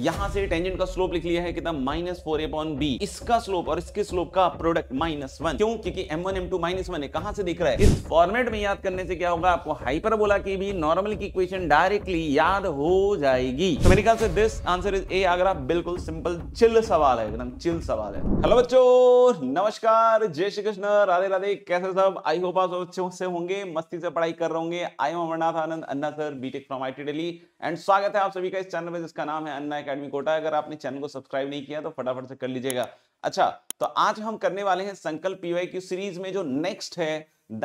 यहां से टेंजेंट का स्लोप लिख लिया है कितना minus four A upon B इसका स्लोप और इसके स्लोप का प्रोडक्ट माइनस वन क्यों क्योंकि M one M two minus one है कहां से दिख रहा है इस फॉर्मेट में याद करने से क्या होगा आपको हाइपरबोला की भी नॉर्मल की इक्वेशन डायरेक्टली याद हो जाएगी तो मेरे ख्याल से this answer is A Agra बिल्कुल सिंपल चिल सवाल है एकदम चिल सवाल है हेलो बच्चों नमस्कार जय श्री कृष्ण राधे राधे कैसे सब आई होप आप अच्छे से होंगे मस्ती से पढ़ाई कर रहे होंगे I am Amarnath Anand Anna sir BTech from I T Delhi and स्वागत है आप सभी का इस चैनल में जिसका नाम है अन्ना अकेडमी कोटा अगर आपने चैनल को सब्सक्राइब नहीं किया तो फटाफट से कर लीजिएगा अच्छा तो आज हम करने वाले हैं संकल्प पीवाई की सीरीज में जो नेक्स्ट है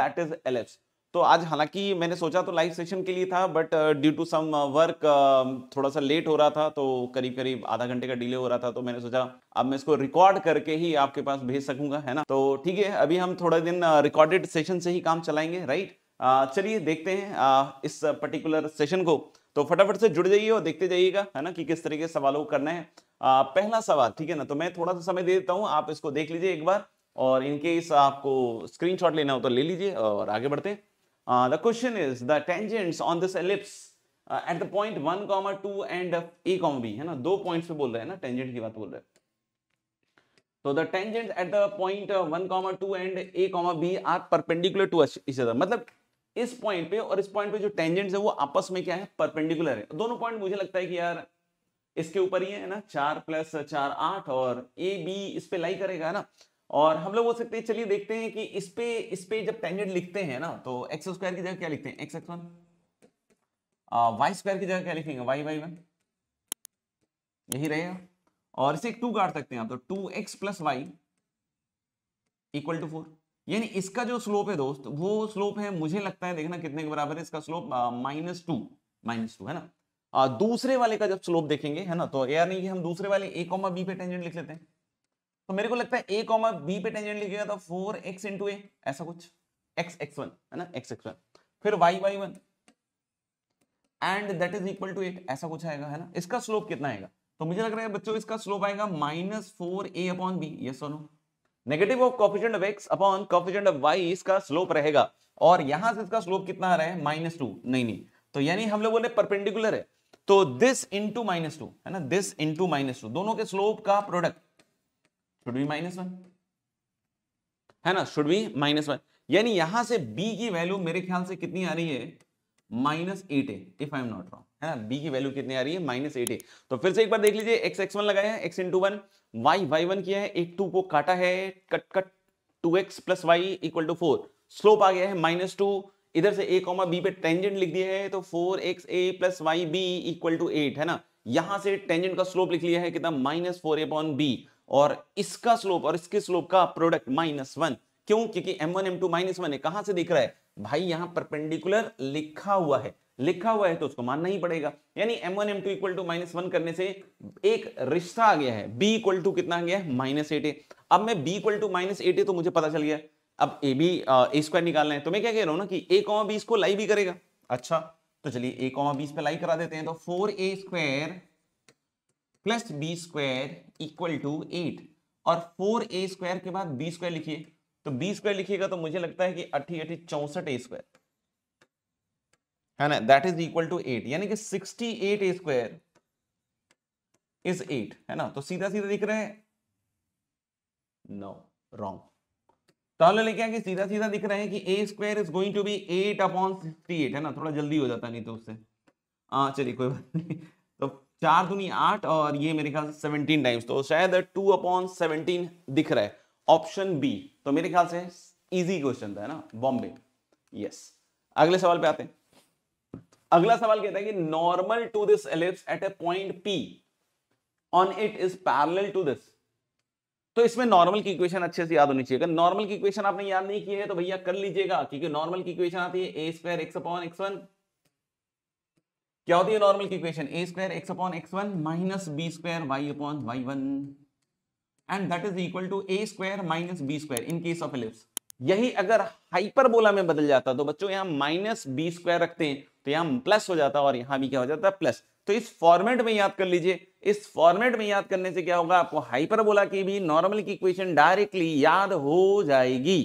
दैट इज एल तो आज हालांकि मैंने सोचा तो लाइव सेशन के लिए था but due to some work थोड़ा सा लेट हो रहा था तो करीब करीब आधा घंटे का डिले हो रहा था तो मैंने सोचा अब मैं इसको रिकॉर्ड करके ही आपके पास भेज सकूंगा है ना तो ठीक है अभी हम थोड़े दिन रिकॉर्डेड uh, सेशन से ही काम चलाएंगे राइट uh, चलिए देखते हैं आ, uh, इस पर्टिकुलर सेशन को तो फटाफट से जुड़ जाइए और देखते जाइएगा है ना कि किस तरीके से सवालों को करना है आ, पहला सवाल ठीक है ना तो मैं थोड़ा सा समय दे देता हूँ आप इसको देख लीजिए एक बार और इनकेस आपको स्क्रीन लेना हो तो ले लीजिए और आगे बढ़ते the question is the tangents on this ellipse at the point one comma two and A comma B है ना दो पॉइंट पे बोल रहे हैं ना टेंजेंट की बात बोल रहे हैं तो the tangent at the point one comma two and A comma B are perpendicular to each मतलब इस पॉइंट पे और इस पॉइंट पे जो टेंजेंट है वो आपस में क्या है परपेंडिकुलर है दोनों पॉइंट मुझे लगता है कि यार इसके ऊपर ही है ना चार प्लस चार आठ और ए बी इस पे लाई करेगा ना और हम लोग बोल सकते हैं चलिए देखते हैं कि इस पे इस पे जब टेंजेंट लिखते हैं ना तो एक्स स्क्वायर की जगह क्या लिखते हैं X X one Y square की जगह क्या लिखेंगे वाई वाई वन यही रहेगा और इसे एक टू काट सकते हैं आप तो two x plus Y equal to four यानी इसका जो स्लोप है दोस्त वो स्लोप है मुझे लगता है देखना कितने के बराबर है इसका slope minus two minus two है ना आ, दूसरे वाले का जब स्लोप देखेंगे है ना तो यार नहीं कि हम दूसरे वाले ए कॉमा बी पे टेंजेंट लिख लेते हैं तो मेरे को लगता है ए कॉमा बी पे टेंजेंट लिखेगा तो फोर एक्स इंटू ए ऐसा कुछ एक्स एक्स वन है ना एक्स एक्स वन फिर Y Y one and that is equal to eight ऐसा कुछ आएगा है ना इसका स्लोप कितना आएगा तो मुझे लग रहा है बच्चों इसका स्लोप आएगा minus four A upon B yes और no negative of coefficient of X upon coefficient of Y इसका स्लोप रहेगा और यहां से इसका स्लोप कितना आ रहा है माइनस टू नहीं नहीं तो यानी हम लोग बोले परपेंडिकुलर है तो दिस इंटू माइनस टू है ना दिस इंटू माइनस टू दोनों के स्लोप का product should be minus one है ना शुड बी माइनस वन यानी यहां से बी की वैल्यू मेरे ख्याल से कितनी आ रही है माइनस एट है if I am not wrong है ना बी की वैल्यू कितनी आ रही है माइनस एटी तो फिर से एक बार देख लीजिए एक्स एक्स वन लगाया है X into one Y Y one किया है एक टू को काटा है cut cut two x plus Y equal to four slope आ गया है माइनस टू इधर से ए कॉमा बी पे टेंजेंट लिख दिया है तो four X A plus Y B equal to eight है ना यहां से टेंजेंट का स्लोप लिख लिया है कितना minus four A upon B और इसका स्लोप और इसके स्लोप का प्रोडक्ट माइनस वन क्यों क्योंकि M one M two minus one है कहां से दिख रहा है भाई यहां परपेंडिकुलर लिखा हुआ है लिखा हुआ है तो उसको मानना ही पड़ेगा यानी M one M two equal to minus one करने से एक रिश्ता आ गया है बी इक्वल टू कितना आ गया है माइनस एट ए अब मैं B equal to minus eight A तो मुझे पता चल गया अब ए बी ए स्क्वायर निकालना है तो मैं क्या कह रहा हूँ ना कि ए कॉमा बी इसको लाई भी करेगा अच्छा तो चलिए ए कॉमा बी पे लाई करा देते हैं तो four A square plus B square equal to eight और फोर ए स्क्वायर के बाद बी स्क्वायर लिखिए तो बी स्क्वायर लिखिएगा तो मुझे लगता है कि अट्ठी अट्ठी चौसठ ए स्क्वायर है ना that is equal to eight यानी कि sixty eight A square is eight है ना तो सीधा सीधा दिख रहे हैं नो रॉन्ग तो लेके लोग सीधा सीधा दिख रहे हैं कि A square is going to be eight upon sixty eight है ना थोड़ा जल्दी हो जाता नहीं तो उससे हाँ चलिए कोई बात नहीं तो चार दुनी आठ और ये मेरे ख्याल से सेवनटीन टाइम्स तो शायद टू अपॉन सेवनटीन दिख रहा है ऑप्शन बी तो मेरे ख्याल से इजी क्वेश्चन था है ना बॉम्बे यस अगले सवाल पे आते हैं अगला सवाल कहता है कि normal to this ellipse at a point P on it is parallel to this तो इसमें नॉर्मल की इक्वेशन अच्छे से याद होनी चाहिए अगर नॉर्मल की इक्वेशन आपने याद नहीं की है तो भैया कर लीजिएगा क्योंकि नॉर्मल की इक्वेशन आती है A square x upon x one क्या होती है नॉर्मल की equation A square x upon x one minus B square Y upon Y one and that is equal to A square minus B square in case of ellipse यही अगर hyperbola में बदल जाता तो बच्चों यहां माइनस बी स्क्वायर रखते हैं तो यहाँ प्लस हो जाता है और यहाँ भी क्या हो जाता है प्लस तो इस फॉर्मेट में याद कर लीजिए इस फॉर्मेट में याद करने से क्या होगा आपको हाइपरबोला की भी नॉर्मल की इक्वेशन डायरेक्टली याद हो जाएगी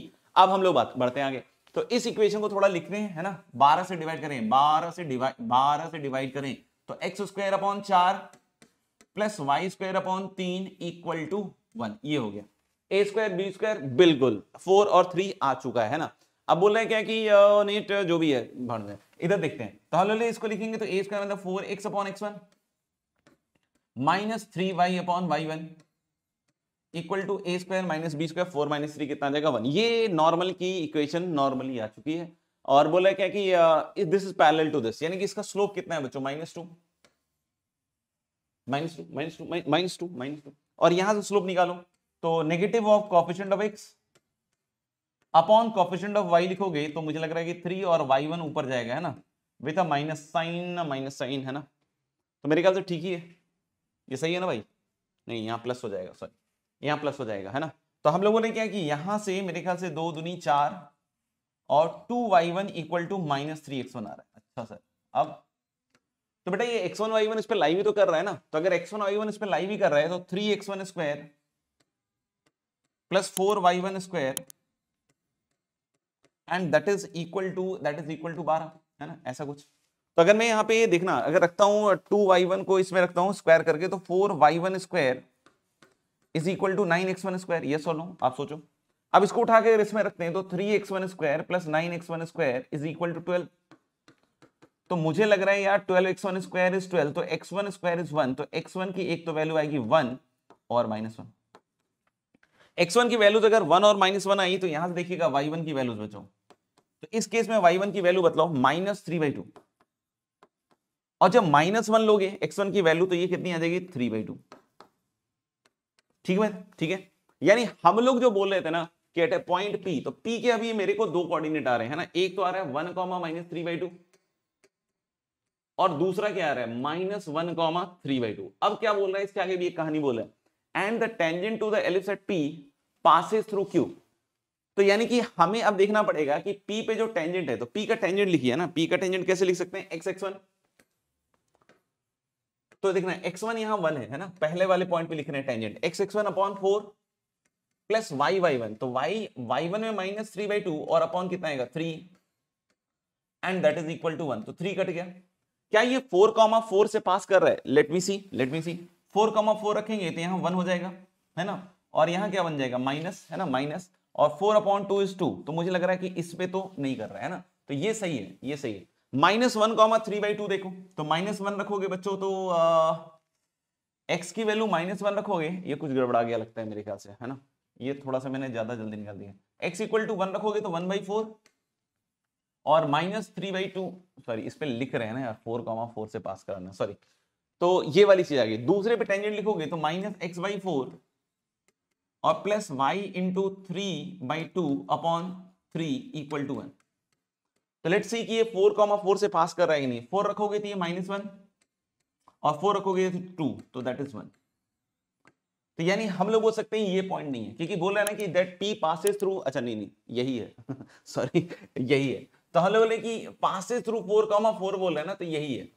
अब हम लोग बात बढ़ते हैं आगे तो इस इक्वेशन को थोड़ा लिखते हैं है ना बारह से डिवाइड करें बारह से डिवाइड बारह से डिवाइड करें तो एक्स स्क्वायर अपॉन चार प्लस वाई स्क्वायर अपॉन तीन इक्वल टू वन ये हो गया ए स्क्वायर बी स्क्वायर बिल्कुल फोर और थ्री आ चुका है ना अब बोल रहे हैं क्या कि नीट जो भी है भर में इधर देखते हैं तो हलोले इसको लिखेंगे तो ए का मतलब four X upon x one minus three Y upon Y one equal to A square minus B square four minus three कितना जाएगा वन ये नॉर्मल की इक्वेशन नॉर्मली आ चुकी है और बोला क्या कि this is parallel to this यानी कि इसका स्लोप कितना है बच्चों minus two minus two minus two minus two minus two और यहां से स्लोप निकालो तो negative of coefficient of X upon coefficient of Y लिखोगे तो मुझे लग रहा है कि थ्री और वाई वन ऊपर जाएगा है ना with a minus sign minus sign है ना तो मेरे ख्याल से ठीक ही है ये सही है ना भाई नहीं यहाँ प्लस हो जाएगा सॉरी यहाँ प्लस हो जाएगा है ना तो हम लोगों ने क्या कि यहाँ से मेरे ख्याल से दो दुनी चार और two Y one equal to minus three X one आ रहा है अच्छा सर अब तो बेटा ये एक्स वन वाई वन इस पर लाइव ही तो कर रहा है ना तो अगर एक्स वन वाई वन इस पर लाइव ही कर रहा है तो three X one square plus four Y one square and that is equal to that is equal to बारह है ना ऐसा कुछ तो अगर मैं यहाँ पे ये देखना अगर रखता हूँ टू वाई वन को इसमें रखता हूँ स्क्वायर करके तो four Y one square is equal to nine X one square ये सोलो आप सोचो अब इसको उठा के अगर इसमें रखते हैं तो three X one square plus nine X one square is equal to twelve तो मुझे लग रहा है यार twelve X one square is twelve तो X one square is one तो एक्स वन की एक तो वैल्यू आएगी वन और माइनस वन एक्स वन की वैल्यूज अगर वन और माइनस वन आई तो यहां से देखिएगा वाई वन की वैल्यूज बचो तो इस केस में वाई वन की वैल्यू बतलाओ माइनस थ्री बाई टू और जब माइनस वन लोगे एक्स वन की वैल्यू तो ये कितनी आ जाएगी थ्री बाई टू ठीक है ठीक है यानी हम लोग जो बोल रहे थे ना कि एट ए पॉइंट पी तो पी के अभी मेरे को दो कोऑर्डिनेट आ रहे हैं ना एक तो आ रहा है one comma minus three by two और दूसरा क्या आ रहा है minus one comma three by two अब क्या बोल रहा है इसके आगे भी एक कहानी बोल रहा है and the tangent to the ellipse at P passes through Q तो यानी कि हमें अब देखना पड़ेगा कि पी पे जो टेंजेंट है तो पी का टेंजेंट लिखिए ना पी का टेंजेंट कैसे लिख सकते हैं एक्स एक्स वन तो देखना एक्स वन यहां वन है है ना पहले वाले पॉइंट पे लिख रहे हैं tangent X X one upon four plus Y Y one तो वाई वाई वन में माइनस थ्री बाई टू और अपॉन कितना आएगा three and that is equal to one तो थ्री कट गया क्या ये फोर कॉमा फोर से पास कर रहा है let me see let me see four comma four रखेंगे तो यहाँ वन हो जाएगा है ना और यहाँ क्या बन जाएगा माइनस है ना माइनस और four upon two is two तो मुझे लग रहा है कि इस पे तो नहीं कर रहा है ना तो ये सही है ये सही है minus one comma three by two देखो तो माइनस वन रखोगे बच्चों तो एक्स की वैल्यू माइनस वन रखोगे ये कुछ गड़बड़ा गया लगता है मेरे ख्याल से है ना ये थोड़ा सा मैंने ज्यादा जल्दी निकाल दिया एक्स इक्वल टू वन रखोगे तो वन बाई फोर और minus three by two sorry इस पर लिख रहे हैं ना यार फोर कॉमा फोर से पास कराना सॉरी तो ये वाली चीज आ गई दूसरे पे टेंजेंट लिखोगे तो माइनस एक्स बाई फोर और plus Y into three by two upon three equal to one तो लेट सी कि ये फोर कॉमा फोर से पास कर रहा है कि नहीं फोर रखोगे तो ये माइनस वन और फोर रखोगे तो टू तो दैट इज वन तो यानी हम लोग बोल सकते हैं ये पॉइंट नहीं है क्योंकि बोल रहे है ना कि दैट पी पासिस थ्रू अच्छा नहीं नहीं यही है सॉरी यही है तो हम लोग बोले कि passes through four comma four बोल रहे हैं ना तो यही है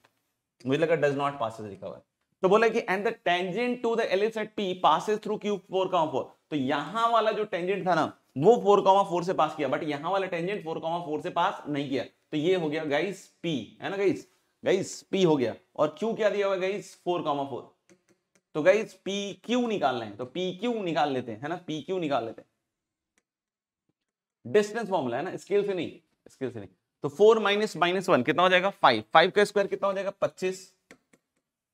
मुझे लगा डज नॉट पास रिकवर तो बोला कि and the tangent to the ellipse at P passes through Q four comma four तो यहां वाला जो टेंजेंट था ना वो फोर कॉमा फोर से पास किया बट यहां वाला टेंजेंट फोर कॉमा फोर से पास नहीं किया तो ये हो गया गाइस पी है ना गाइस गाइस पी हो गया और क्यू क्या दिया हुआ गाइस फोर कॉमा फोर तो गाइस पी क्यू निकालना है तो पी क्यू निकाल लेते हैं है ना पी क्यू निकाल लेते हैं डिस्टेंस फॉर्मूला है ना स्केल से नहीं स्केल से नहीं तो फोर माइनस माइनस वन कितना हो जाएगा फाइव फाइव का स्क्वायर कितना हो जाएगा पच्चीस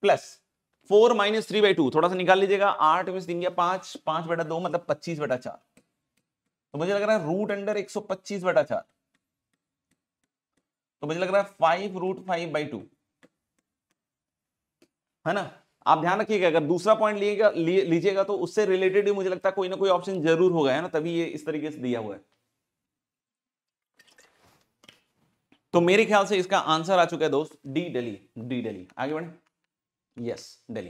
plus four minus three by two थोड़ा सा निकाल लीजिएगा आठ में तीन पांच पांच बटा दो मतलब पच्चीस बटा चार तो मुझे लग रहा है रूट अंडर एक सौ पच्चीस बटा चार तो मुझे लग रहा है five root five by two है ना आप ध्यान रखिएगा अगर दूसरा पॉइंट लीजिएगा लीजिएगा तो उससे रिलेटेड भी मुझे लगता है कोई ना कोई ऑप्शन जरूर होगा है ना तभी ये इस तरीके से दिया हुआ है तो मेरे ख्याल से इसका आंसर आ चुका है दोस्त डी डेली डी डेली आगे बढ़े यस डेली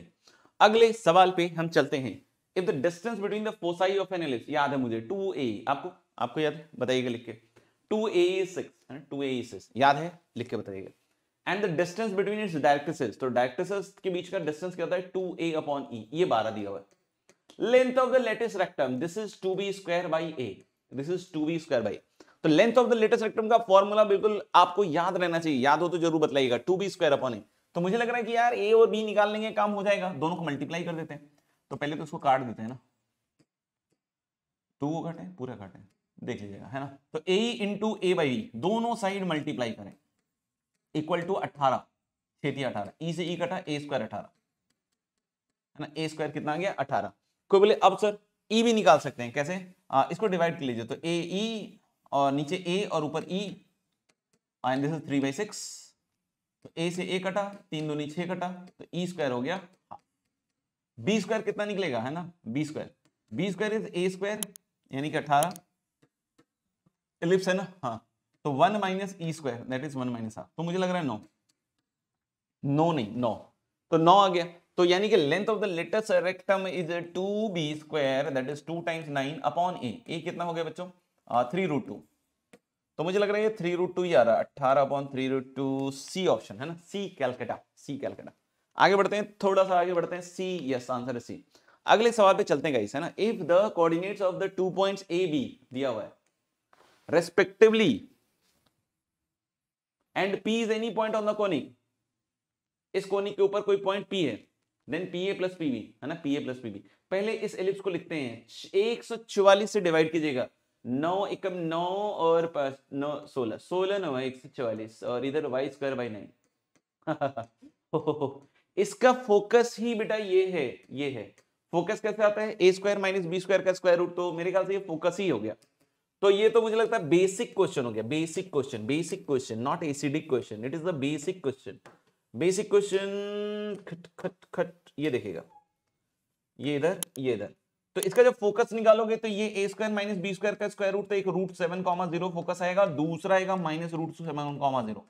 अगले सवाल पे हम चलते हैं if the distance between the foci of an ellipse याद है मुझे टू ए आपको आपको याद है बताइएगा लिख के two A six two A six याद है लिख के बताइएगा and the distance between its directrices तो डायरेक्ट्रिसेस के बीच का डिस्टेंस क्या होता है टू ए अपॉन ई ये बारह दिया हुआ है length of the latus rectum this is two B square by A this is two B square by तो length of the latus rectum का फॉर्मूला बिल्कुल आपको याद रहना चाहिए याद हो तो जरूर बताइएगा two B square upon A तो मुझे लग रहा है कि यार ए और बी निकाल लेंगे काम हो जाएगा दोनों को मल्टीप्लाई कर देते हैं तो पहले तो उसको काट देते हैं ना टू को काटे पूरा काटे देख लीजिएगा है ना तो ए इंटू ए बाई दोनों साइड मल्टीप्लाई करें इक्वल टू अट्ठारह छेती अठारह ई e से ई e कटा ए स्क्वायर अठारह है ना ए स्क्वायर कितना आ गया अठारह कोई बोले अब सर ई e भी निकाल सकते हैं कैसे आ, इसको डिवाइड कर लीजिए तो ए ई और नीचे ए और ऊपर E and this is three by six तो ए से ए कटा तीन दो नीचे कटा तो ई e स्क्वायर हो गया बी हाँ। स्क्वायर कितना निकलेगा है ना B square B square is A square यानी कि अठारह एलिप्स है ना हाँ तो one minus E square that is one minus R तो मुझे लग रहा है नो नो नहीं नो तो नो आ गया तो यानी कि length of the latus rectum is two B square that is two times nine upon A A कितना हो गया बच्चों थ्री रूट टू तो मुझे लग रहा है ये थ्री रूट टू ही आ रहा है अट्ठारह upon three root two C option है ना सी कैलकटा सी कैलकटा आगे बढ़ते हैं थोड़ा सा आगे बढ़ते हैं सी यस आंसर है सी अगले सवाल पे चलते हैं है ना if the coordinates of the two points A B दिया हुआ है respectively and P is any point on the conic इस कोनिक के ऊपर कोई पॉइंट पी है then P A plus P B है ना P A plus P B पहले इस एलिप्स को लिखते हैं एक सौ चौवालीस से डिवाइड कीजिएगा नौ एकम नौ और पास नौ सोलह सोलह नौ एक सौ चवालीस और इधर वाई स्क्वायर बाई नाइन इसका फोकस ही बेटा ये है ये है फोकस कैसे आता है A square minus B square का स्क्वायर रूट तो मेरे ख्याल से ये फोकस ही हो गया तो ये तो मुझे लगता है बेसिक क्वेश्चन हो गया basic question basic question not acidic question it is the basic question basic question खट खट खट ये देखेगा ये इधर ये इधर तो इसका जब फोकस निकालोगे तो ये ए स्क्वायर माइनस बी स्क्वायर का स्क्वायर रूट तो एक root seven comma zero focus आएगा और दूसरा आएगा minus root seven comma zero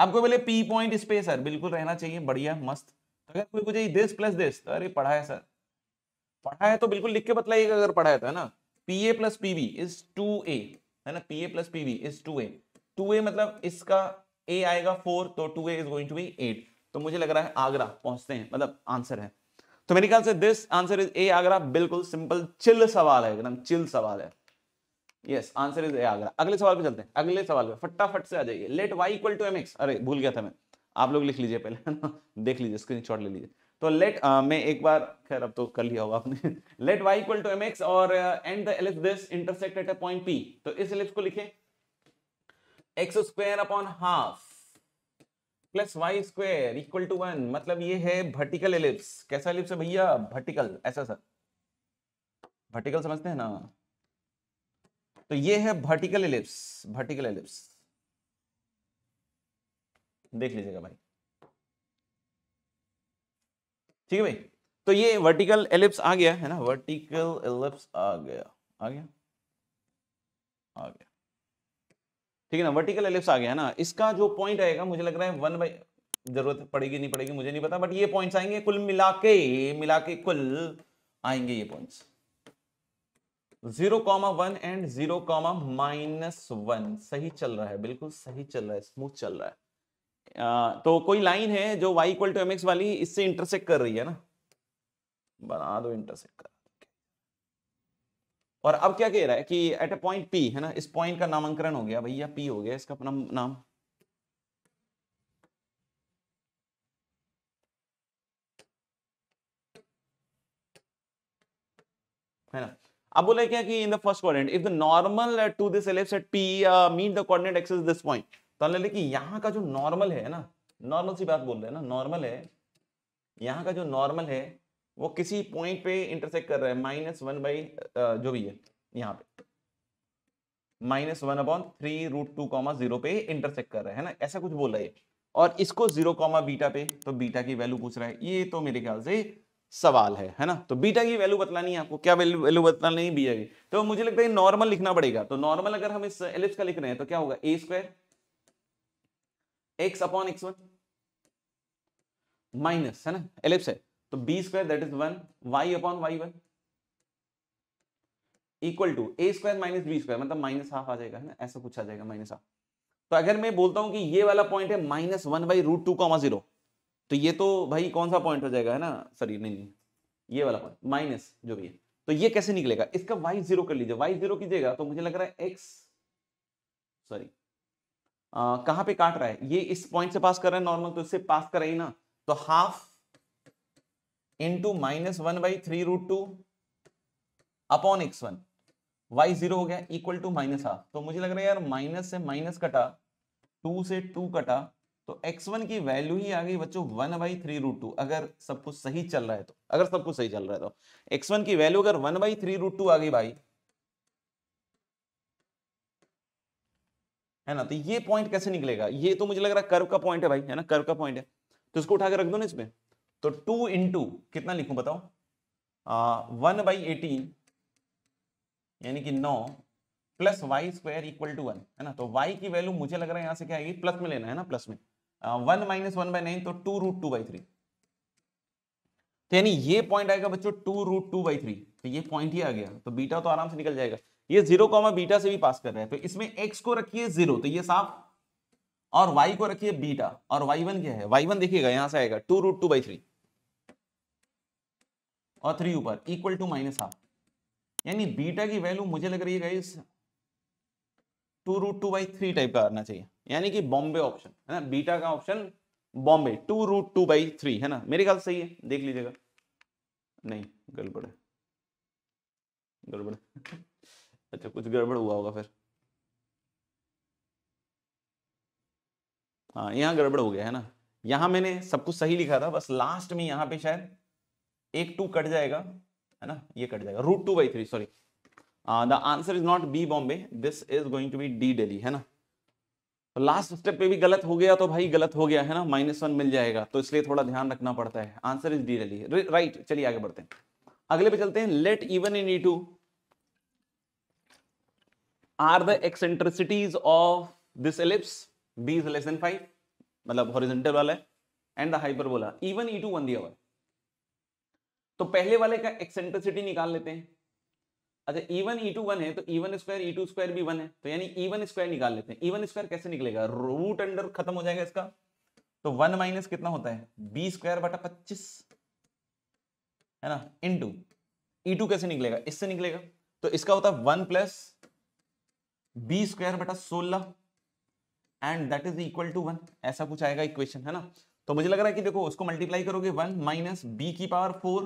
आपको बोले पी पॉइंट स्पेस सर बिल्कुल रहना चाहिए बढ़िया मस्त तो अगर कोई कुछ दिस प्लस दिस तो अरे पढ़ा है सर पढ़ा है तो बिल्कुल लिख के बतलाइएगा अगर पढ़ा है तो है ना P A plus P B is two A है ना P A plus P B is two A two A मतलब इसका ए आएगा फोर तो two A is going to be eight तो मुझे लग रहा है आगरा पहुंचते हैं मतलब आंसर है तो मेरे ख्याल से this answer is A Agra बिल्कुल सिंपल चिल सवाल है एकदम चिल सवाल है यस आंसर इज ए आगरा अगले सवाल पे चलते हैं अगले सवाल पे फटाफट से आ जाइए let Y equal to M X अरे भूल गया था मैं आप लोग लिख लीजिए पहले देख लीजिए स्क्रीनशॉट ले लीजिए तो लेट आ, uh, मैं एक बार खैर अब तो कर लिया होगा आपने let Y equal to M X और and this intersect at a point P तो इस एलिप्स को लिखे X square upon half plus Y square equal to one मतलब ये है वर्टिकल एलिप्स कैसा एलिप्स है भैया वर्टिकल ऐसा सर वर्टिकल समझते हैं ना तो ये है वर्टिकल एलिप्स वर्टिकल एलिप्स देख लीजिएगा भाई ठीक है भाई तो ये वर्टिकल एलिप्स आ गया है ना वर्टिकल एलिप्स आ गया आ गया आ गया ठीक है ना वर्टिकल एलिप्स आ गया ना इसका जो पॉइंट आएगा मुझे लग रहा है वन बाई जरूरत पड़ेगी नहीं पड़ेगी मुझे नहीं पता बट ये पॉइंट्स आएंगे कुल मिला के मिला के कुल आएंगे ये points zero comma one and zero comma minus one सही चल रहा है बिल्कुल सही चल रहा है स्मूथ चल रहा है आ, तो कोई लाइन है जो वाई इक्वल टू एम वाली इससे इंटरसेक्ट कर रही है ना बना दो इंटरसेक्ट कर और अब क्या कह रहा है कि एट ए पॉइंट पी है ना इस पॉइंट का नामांकरण हो गया भैया पी हो गया इसका अपना नाम है ना अब बोले क्या कि in the first quadrant if the normal to this ellipse at P mean the coordinate axis this point तो हमने कि यहां का जो नॉर्मल है ना नॉर्मल सी बात बोल रहे हैं ना नॉर्मल है यहां का जो नॉर्मल है वो किसी पॉइंट पे इंटरसेक्ट कर रहा है माइनस वन बाई जो भी है यहाँ पे minus one upon three root two comma zero पे इंटरसेक्ट कर रहा है ना ऐसा कुछ बोला है और इसको जीरो कॉमा बीटा पे तो बीटा की वैल्यू पूछ रहा है ये तो मेरे ख्याल से सवाल है है ना तो बीटा की वैल्यू बतलानी है आपको क्या वैल्यू वैल्यू बतलानी है बीटा की तो मुझे लगता है नॉर्मल लिखना पड़ेगा तो नॉर्मल अगर हम इस एलिप्स का लिख रहे हैं तो क्या होगा A square x upon x one minus है ना एलिप्स है तो B square that is one Y upon Y one equal to A square minus B square मतलब माइनस हाफ आ जाएगा है ना ऐसा कुछ आ जाएगा माइनस हाफ तो अगर मैं बोलता हूं कि ये वाला पॉइंट है minus one by root two comma zero तो ये तो भाई कौन सा पॉइंट हो जाएगा है ना सॉरी नहीं नहीं ये वाला पॉइंट माइनस जो भी है तो ये कैसे निकलेगा इसका वाई जीरो कर लीजिए वाई जीरो कीजिएगा तो मुझे लग रहा है एक्स सॉरी कहां पे काट रहा है ये इस पॉइंट से पास कर रहा है नॉर्मल तो इससे पास कर कराइए ना तो half into minus one by three root two upon x one Y zero हो गया इक्वल टू माइनस हाफ तो मुझे लग रहा है यार माइनस से माइनस कटा टू से टू कटा तो एक्स वन की वैल्यू ही आ गई बच्चों one by three root two अगर सब कुछ सही चल रहा है तो अगर सब कुछ सही चल रहा है तो एक्स वन की वैल्यू अगर one by three root two आ गई भाई है ना तो ये पॉइंट कैसे निकलेगा ये तो मुझे लग रहा है कर्व का पॉइंट है भाई है ना कर्व का पॉइंट है तो इसको उठा के रख दो ना इसमें तो टू इंटू कितना लिखूं बताओ वन बाई एटीन यानी कि नौ plus Y square equal to one है ना तो वाई की वैल्यू मुझे लग रहा है यहां से क्या आएगी प्लस में लेना है ना प्लस में one minus one by nine तो two root two by three तो यानी ये पॉइंट आएगा बच्चों two root two by three तो ये पॉइंट ही आ गया तो बीटा तो आराम से निकल जाएगा ये जीरो को बीटा से भी पास कर रहे हैं तो इसमें एक्स को रखिए जीरो तो ये साफ और वाई को रखिए बीटा और वाई वन क्या है वाई वन देखिएगा यहां से आएगा two root two by three और थ्री ऊपर इक्वल टू माइनस हाफ यानी बीटा की वैल्यू मुझे लग रही है two root two by three type का करना चाहिए यानी कि बॉम्बे ऑप्शन है ना बीटा का option Bombay two root two by three है ना मेरे ख्याल सही है देख लीजिएगा नहीं गड़बड़ है गड़बड़ अच्छा कुछ गड़बड़ हुआ होगा फिर हाँ यहाँ गड़बड़ हो गया है ना यहाँ मैंने सब कुछ सही लिखा था बस लास्ट में यहाँ पे शायद एक टू कट जाएगा है ना ये कट जाएगा root two by three sorry the answer is not B Bombay this is going to be D Delhi है ना तो लास्ट स्टेप पे भी गलत हो गया तो भाई गलत हो गया है ना माइनस वन मिल जाएगा तो इसलिए थोड़ा ध्यान रखना पड़ता है answer is D Delhi right चलिए आगे बढ़ते हैं अगले पे चलते हैं let even in E two are the eccentricities of this ellipse B is less than five मतलब हॉरिजेंटल वाला है and the hyperbola even E two one the hour तो पहले वाले का एक्सेंट्रिसिटी निकाल लेते हैं अच्छा E one E two one है तो E one square E two square भी वन है तो यानी ई वन स्क्वायर निकाल लेते हैं ई वन स्क्वायर कैसे निकलेगा रूट अंडर खत्म हो जाएगा इसका तो वन माइनस कितना होता है बी स्क्वायर बटा पच्चीस है ना इन टू ई टू कैसे निकलेगा इससे निकलेगा तो इसका होता है वन प्लस बी स्क्वायर बटा सोलह and that is equal to one ऐसा कुछ आएगा इक्वेशन है ना तो मुझे लग रहा है कि देखो उसको मल्टीप्लाई करोगे वन माइनस बी की पावर फोर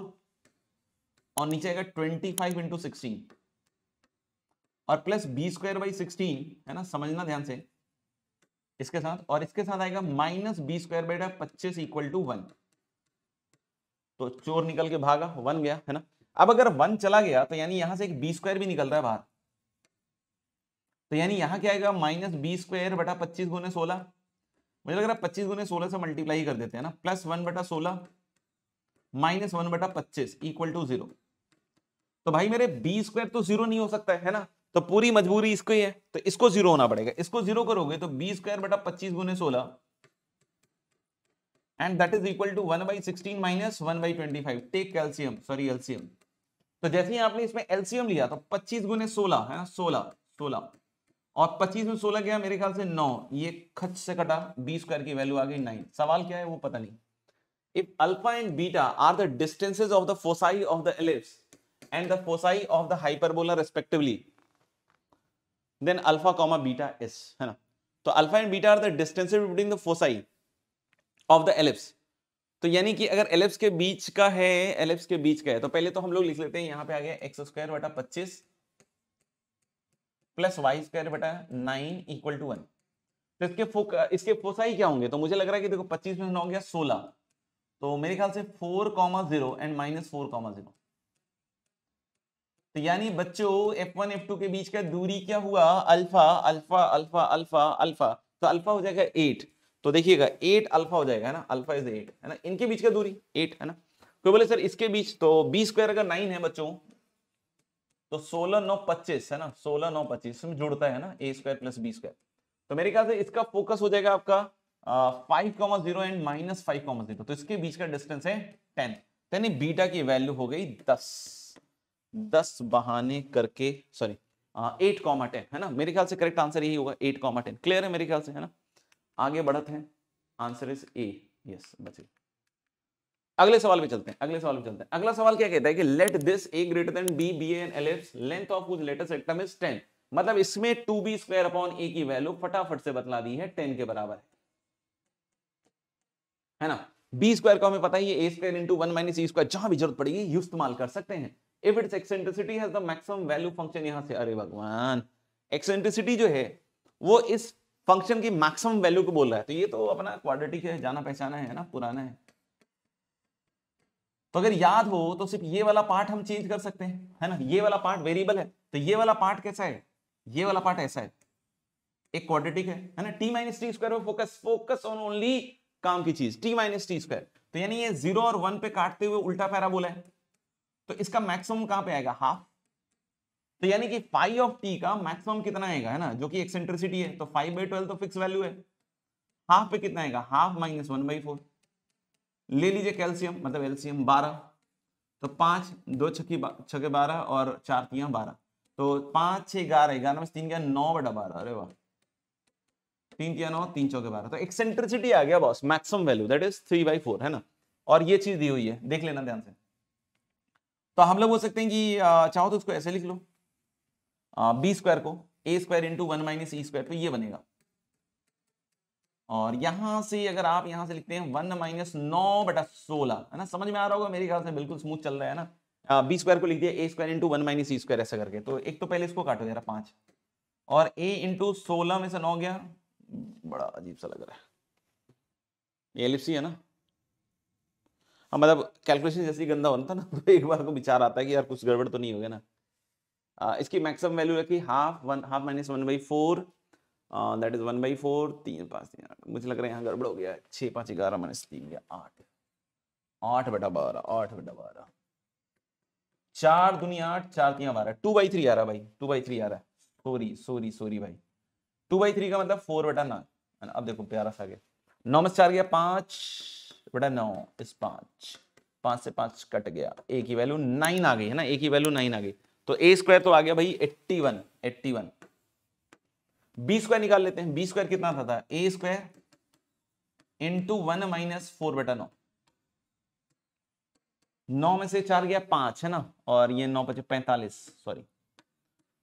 और नीचे आएगा ट्वेंटी फाइव इंटू सिक्सटीन और plus B square by sixteen है ना समझना ध्यान से इसके साथ और इसके साथ आएगा माइनस बी स्क्वायर बेटा पच्चीस इक्वल टू वन तो चोर निकल के भागा वन गया है ना अब अगर वन चला गया तो यानी यहां से एक बी स्क्वायर भी निकलता है बाहर तो यानी यहां क्या आएगा माइनस बी स्क्वायर बटा पच्चीस गुने सोलह मुझे लग रहा है पच्चीस गुने सोलह से मल्टीप्लाई कर देते हैं ना प्लस वन बटा सोलह माइनस वन बटा पच्चीस इक्वल टू जीरो तो भाई मेरे बी स्क्वायर तो जीरो नहीं हो सकता है ना तो पूरी मजबूरी इसको ही है तो इसको जीरो होना पड़ेगा इसको जीरो करोगे तो बी स्क्वायर बटा पच्चीस गुने सोलह and that is equal to one by sixteen minus one by twenty five take LCM sorry LCM तो जैसे ही आपने इसमें एलसीएम लिया तो पच्चीस गुने सोलह है ना सोलह सोलह और 25 में 16 गया मेरे ख्याल से 9 ये खच से कटा बी स्क्वायर की वैल्यू आ गई 9 सवाल क्या है वो पता नहीं if alpha and beta are the distances of the foci of the ellipse and the foci of the hyperbola respectively then alpha comma beta is है ना तो alpha and beta are the distances between the foci of the ellipse तो यानी कि अगर ellipse के बीच का है एलिप्स के बीच का है तो पहले तो हम लोग लिख लेते हैं यहां पे आ गया एक्स स्क्वायर पच्चीस प्लस वाई स्क्वायर बटा नाइन इक्वल टू वन तो इसके फो इसके फोसाई क्या होंगे तो मुझे लग रहा है कि देखो पच्चीस में नौ गया सोलह तो मेरे ख्याल से four comma zero and minus four comma zero तो यानी बच्चों F1 F2 के बीच का दूरी क्या हुआ alpha alpha alpha alpha alpha तो अल्फा हो जाएगा एट तो देखिएगा एट अल्फा हो जाएगा है ना अल्फा इज एट है ना इनके बीच का दूरी एट है ना कोई तो बोले सर इसके बीच तो बी स्क्वायर अगर नाइन है बच्चों तो सोलह नौ पच्चीस है ना सोलह नौ पच्चीस में जुड़ता है ना A square plus B square तो मेरे ख्याल से इसका फोकस हो जाएगा आपका five comma zero and minus five comma zero तो इसके बीच का डिस्टेंस है टेन तो यानी बीटा की वैल्यू हो गई दस दस बहाने करके सॉरी एट कॉमा टेन है ना मेरे ख्याल से करेक्ट आंसर यही होगा एट कॉमा टेन क्लियर है मेरे ख्याल से है ना आगे बढ़ते हैं आंसर इज ए यस बचिए अगले सवाल पे चलते हैं अगले सवाल पे चलते हैं अगला सवाल क्या कहता है कि let this A greater than B B N L F length of whose latus rectum is 10 मतलब इसमें 2b स्क्वायर अपॉन a की वैल्यू फटाफट से बतला दी है 10 के बराबर है है ना बी स्क्वायर का हमें पता ही है A square into one minus E square जहां भी जरूरत पड़ेगी इस्तेमाल कर सकते हैं if its eccentricity has the maximum value function यहां से अरे भगवान एक्सेंट्रिसिटी जो है वो इस फंक्शन की मैक्सिमम वैल्यू को बोल रहा है तो ये तो अपना क्वाड्रेटिक है जाना पहचाना है ना पुराना है तो अगर याद हो तो सिर्फ ये वाला पार्ट हम चेंज कर सकते हैं है ना ये वाला पार्ट वेरिएबल है तो ये वाला पार्ट कैसा है ये वाला पार्ट ऐसा है एक क्वाड्रेटिक है है ना टी माइनस टी स्क्वायर पे फोकस फोकस ऑन ओनली काम की चीज टी माइनस टी स्क्वायर तो यानी ये जीरो और वन पे काटते हुए उल्टा पैरा बोला है तो इसका मैक्सिमम कहां पे आएगा हाफ तो यानी कि फाइव ऑफ टी का मैक्सिमम कितना आएगा है ना जो कि एक्सेंट्रिसिटी है तो फाइव बाई ट्वेल्व तो फिक्स वैल्यू है हाफ पे कितना आएगा half minus one by four ले लीजिए कैल्शियम मतलब एल्शियम बारह तो पाँच दो छक्की छके बारह और चार तियाँ बारह तो पाँच छः ग्यारह ग्यारह में तीन क्या नौ बटा बारह अरे वाह तीन किया नौ तीन चौके बारह तो एक्सेंट्रिसिटी आ गया boss maximum value that is three by four है ना और ये चीज दी हुई है देख लेना ध्यान से तो हम लोग बोल सकते हैं कि चाहो तो उसको ऐसे लिख लो बी स्क्वायर को A square into one minus E square तो ये बनेगा और यहां से अगर आप यहां से लिखते हैं वन माइनस नौ बटा सोलह है ना समझ में आ रहा होगा मेरे ख्याल से बिल्कुल स्मूथ चल रहा है ना बी स्क्वायर को लिख दिया A square into one minus E square ऐसा करके तो एक तो पहले इसको काटो जरा पांच और ए इंटू सोलह में से नौ गया बड़ा अजीब सा लग रहा है एलिप्सी है ना हाँ मतलब कैलकुलेशन जैसे ही गंदा होना था ना तो एक बार को विचार आता है कि यार कुछ गड़बड़ तो नहीं हो गया ना आ, इसकी मैक्सिमम वैल्यू रखी half one half minus one by four that is one by four तीन पाँच तीन आठ मुझे लग रहा है यहाँ गड़बड़ हो गया है छः पाँच ग्यारह माइनस तीन या आठ आठ बटा बारह आठ बटा बारह चार दुनिया आठ चार तीन बारह टू बाई थ्री आ रहा भाई टू बाई थ्री आ रहा है सॉरी सॉरी सॉरी भाई टू बाई थ्री का मतलब फोर बटा नौ अब देखो प्यारा सा गया नौ में चार गया पाँच बटा नौ इस पाँच पाँच से पाँच कट गया ए की वैल्यू नाइन आ गई है ना ए की वैल्यू नाइन आ गई तो ए स्क्वायर तो आ गया भाई eighty one eighty one B square निकाल लेते हैं बी स्क्वायर कितना था, था? A square into one minus four बटा नौ नौ में से चार गया पांच है ना और ये नौ पचे पैंतालीस सॉरी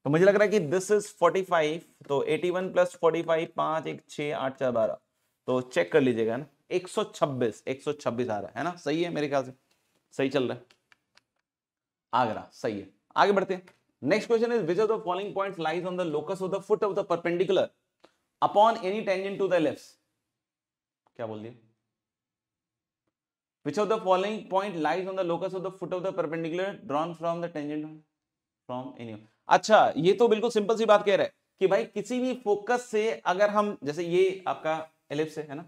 तो मुझे लग रहा है कि दिस इज फोर्टी फाइव तो eighty one plus forty five पांच एक छह आठ चार बारह तो चेक कर लीजिएगा ना एक सौ छब्बीस एक सौ छब्बीस आ रहा है ना सही है मेरे ख्याल से सही चल रहा है आगरा सही है आगे बढ़ते हैं next question is which of the following point lies on the locus of the foot of the perpendicular upon any tangent to the left क्या बोल दिया which of the following point lies on the locus of the foot of the perpendicular drawn from the tangent from any अच्छा ये तो बिल्कुल simple सी बात कह रहा है कि भाई किसी भी फोकस से अगर हम जैसे ये आपका एलिप्स है ना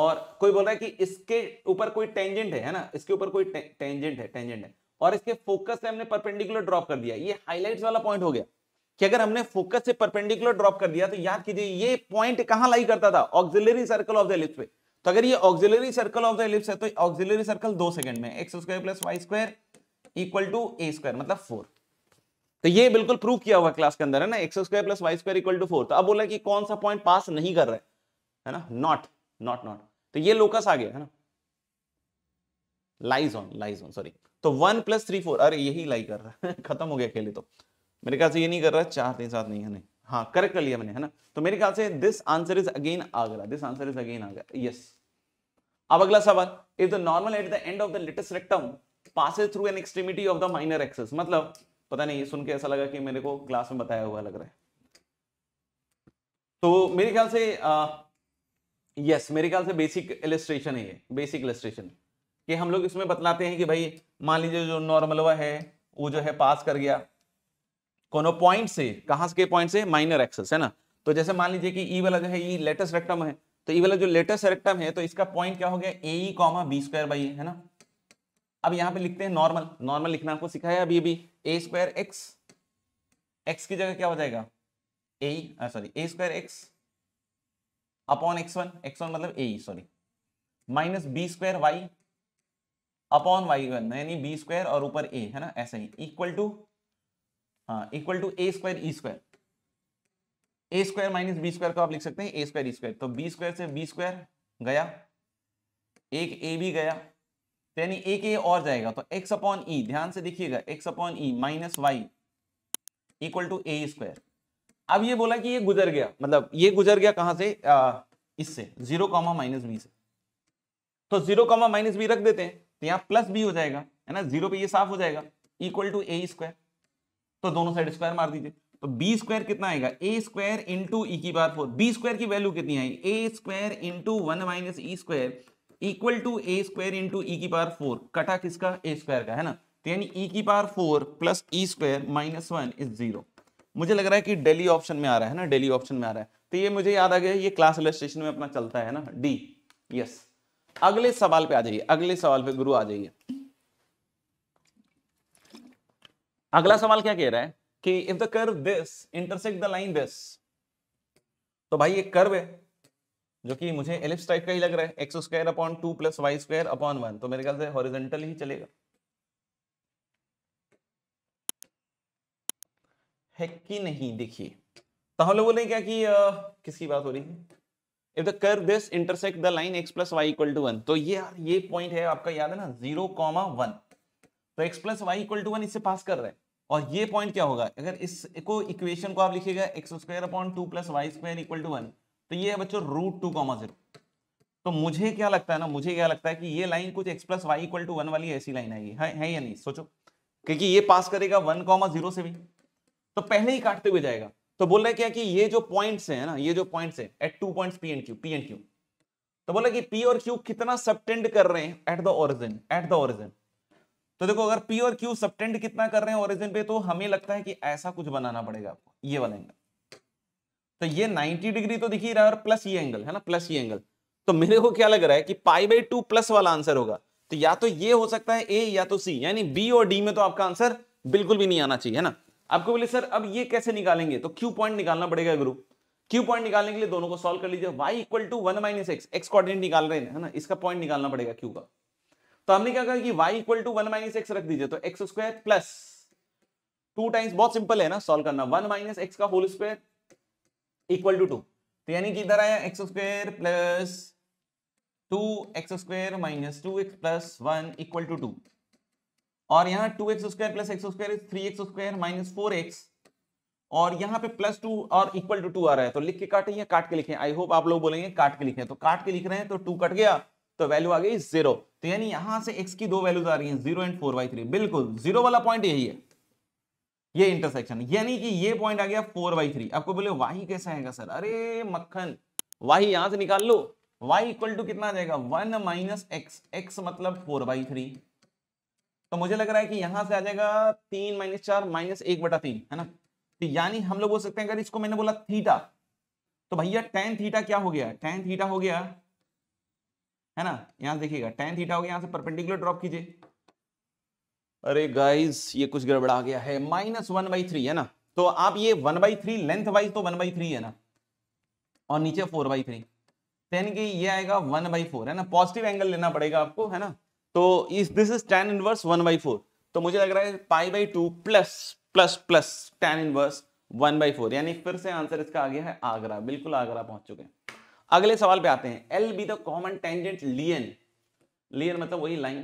और कोई बोल रहा है कि इसके ऊपर कोई टेंजेंट है है ना इसके ऊपर कोई टेंजेंट है टेंजेंट है और इसके फोकस से हमने परपेंडिकुलर ड्रॉप कर दिया ये हाईलाइट वाला पॉइंट हो गया कि अगर हमने फोकस से परपेंडिकुलर ड्रॉप कर दिया तो याद कीजिए ये पॉइंट कहां लाई करता था auxiliary circle of the ellipse पे तो अगर ये auxiliary circle of the ellipse है तो ऑक्सिलरी सर्कल दो सेकंड में X square plus Y square equal to A square मतलब फोर तो ये बिल्कुल प्रूव किया हुआ क्लास के अंदर है ना x square plus Y square equal to four तो अब बोला कि कौन सा पॉइंट पास नहीं कर रहा है है ना नॉट नॉट नॉट तो ये लोकस आ गया है ना लाइजोन लाइजोन सॉरी तो वन प्लस थ्री फोर अरे यही लाई कर रहा है खत्म हो गया खेले तो मेरे ख्याल से ये नहीं कर रहा चार तीन सात नहीं है हाँ करेक्ट कर लिया मैंने है ना तो मेरे ख्याल से this answer is again Agra this answer is again Agra yes अब अगला सवाल if the normal at the end of the latus rectum passes through an extremity of the minor axis मतलब पता नहीं सुन के ऐसा लगा कि मेरे को क्लास में बताया हुआ लग रहा है तो मेरे ख्याल से यस मेरे ख्याल से बेसिक इलेस्ट्रेशन है ये बेसिक इलेस्ट्रेशन है कि हम लोग इसमें बतलाते हैं कि भाई मान लीजिए जो नॉर्मल वह है वो जो है पास कर गया कोनो पॉइंट से कहां से पॉइंट से माइनर एक्सेस है ना तो जैसे मान लीजिए कि ई e वाला जो है ई लेटेस्ट रेक्टम है तो ई e वाला जो लेटेस्ट रेक्टम है तो इसका पॉइंट क्या हो गया a comma b square by है ना अब यहां पे लिखते हैं नॉर्मल नॉर्मल लिखना आपको सिखाया अभी अभी ए स्क्वायर एक्स एक्स की जगह क्या हो जाएगा a sorry a square x upon x one x one मतलब a sorry minus B square Y upon Y one यानी बी स्क्वायर और ऊपर ए है ना ऐसे ही इक्वल टू हाँ equal to A square e square a square minus B square को आप लिख सकते हैं ए स्क्वायर ई स्क्वायर तो बी स्क्वायर से बी स्क्वायर गया एक ए भी गया तो यानी एक ए और जाएगा तो एक्स अपॉन ई e, ध्यान से देखिएगा x upon e e minus y equal to A square अब ये बोला कि ये गुजर गया मतलब ये गुजर गया कहां से इससे जीरो कॉमा माइनस बी से तो जीरो कॉमा माइनस बी रख देते हैं तो यहाँ प्लस बी हो जाएगा है ना जीरो पे ये साफ हो जाएगा इक्वल टू ए स्क्वायर तो दोनों साइड स्क्वायर मार दीजिए तो बी स्क्वायर कितना आएगा ए स्क्वायर इंटू ई की बार फोर बी स्क्वायर की वैल्यू कितनी आई a square into one minus E square equal to A square into e की पावर फोर कटा किसका ए स्क्वायर का है ना तो यानी ई e की power four plus e square minus one is zero मुझे लग रहा है कि डेली ऑप्शन में आ रहा है ना डेली ऑप्शन में आ रहा है तो ये मुझे याद आ गया ये क्लास इलेस्ट्रेशन में अपना चलता है ना डी यस yes. अगले सवाल पे आ जाइए अगले सवाल पे गुरु आ जाइए अगला सवाल क्या कह रहा है कि if the curve this intersect the line this तो भाई ये कर्व है जो कि मुझे एलिप्स टाइप का ही लग रहा है x square upon two plus Y square upon one तो मेरे ख्याल से हॉरिजेंटल ही चलेगा है कि नहीं देखिए तो हम लोगों ने क्या कि आ, किसकी बात हो रही है if the curve this intersect the line x plus y equal to one, तो ये यार ये पॉइंट है आपका याद है ना zero comma one, तो x plus y equal to one इससे पास कर रहे हैं और ये पॉइंट क्या होगा अगर इस को इक्वेशन को आप लिखेगा x square upon two plus y square equal to one, तो ये है बच्चों root two comma zero. तो मुझे क्या लगता है ना मुझे क्या लगता है कि ये लाइन कुछ x plus y equal to one वाली ऐसी लाइन है ये है, है या नहीं सोचो क्योंकि ये पास करेगा one comma zero से भी तो पहले ही काटते हुए जाएगा तो बोल रहे क्या कि ये जो पॉइंट्स हैं ना ये जो पॉइंट्स हैं at two points P and Q P and Q तो बोला कि पी और क्यू कितना सबटेंड कर रहे हैं at the origin at the origin तो देखो अगर पी और क्यू सबटेंड कितना कर रहे हैं ओरिजिन पे तो हमें लगता है कि ऐसा कुछ बनाना पड़ेगा आपको ये वाला एंगल तो ये 90 डिग्री तो दिख ही रहा है और प्लस ये एंगल है ना प्लस ये एंगल तो मेरे को क्या लग रहा है कि पाई बाई टू प्लस वाला आंसर होगा तो या तो ये हो सकता है ए या तो सी यानी बी और डी में तो आपका आंसर बिल्कुल भी नहीं आना चाहिए है ना आपको बोले सर अब ये कैसे निकालेंगे तो क्यू पॉइंट निकालना पड़ेगा गुरु क्यू पॉइंट निकालने के लिए दोनों को सॉल्व कर लीजिए y equal to one minus x x coordinate निकाल रहे हैं है ना इसका पॉइंट निकालना पड़ेगा क्यू का तो हमने क्या कहा कि y equal to one minus x रख दीजिए तो x square plus two times बहुत सिंपल है ना सोल्व करना वन माइनस एक्स का whole square equal to two तो यानी कि इधर आया x square plus two x square minus two x plus one equal to two और यहाँ two x square plus x square three x square minus four x और यहाँ पे प्लस टू और इक्वल टू टू आ रहा है तो लिख के काटे या काट के लिखे आई होप आप लोग बोलेंगे काट के लिखे तो काट के लिख रहे हैं तो टू कट गया तो वैल्यू आ गई जीरो तो यानी यहां से एक्स की दो वैल्यूज आ रही है zero and four by three बिल्कुल जीरो वाला पॉइंट यही है ये इंटरसेक्शन यानी कि ये पॉइंट आ गया फोर बाई थ्री आपको बोले वाही कैसा आएगा सर अरे मक्खन वाही यहां से निकाल लो वाई इक्वल टू कितना आ जाएगा वन माइनस एक्स एक्स मतलब फोर बाई थ्री तो मुझे लग रहा है कि यहां से आ जाएगा तीन माइनस चार माइनस एक बटा तीन है ना तो यानी हम लोग बोल सकते हैं अगर इसको मैंने बोला थीटा तो भैया टेन थीटा क्या हो गया टेन थीटा हो गया है ना यहां देखिएगा टेन थीटा हो गया यहां से परपेंडिकुलर ड्रॉप कीजिए अरे गाइस ये कुछ गड़बड़ा गया है माइनस वन बाई थ्री है ना तो आप ये one by three length wise तो वन बाई थ्री है ना और नीचे फोर बाई थ्री तो यानी कि ये आएगा वन बाई फोर है ना पॉजिटिव एंगल लेना पड़ेगा आपको है ना तो इस this is tan inverse one by four तो मुझे लग रहा है pi by two plus plus plus tan inverse one by four यानी फिर से आंसर इसका आ गया है आगरा बिल्कुल आगरा पहुंच चुके हैं अगले सवाल पे आते हैं L be the common tangent लियन लियन मतलब वही line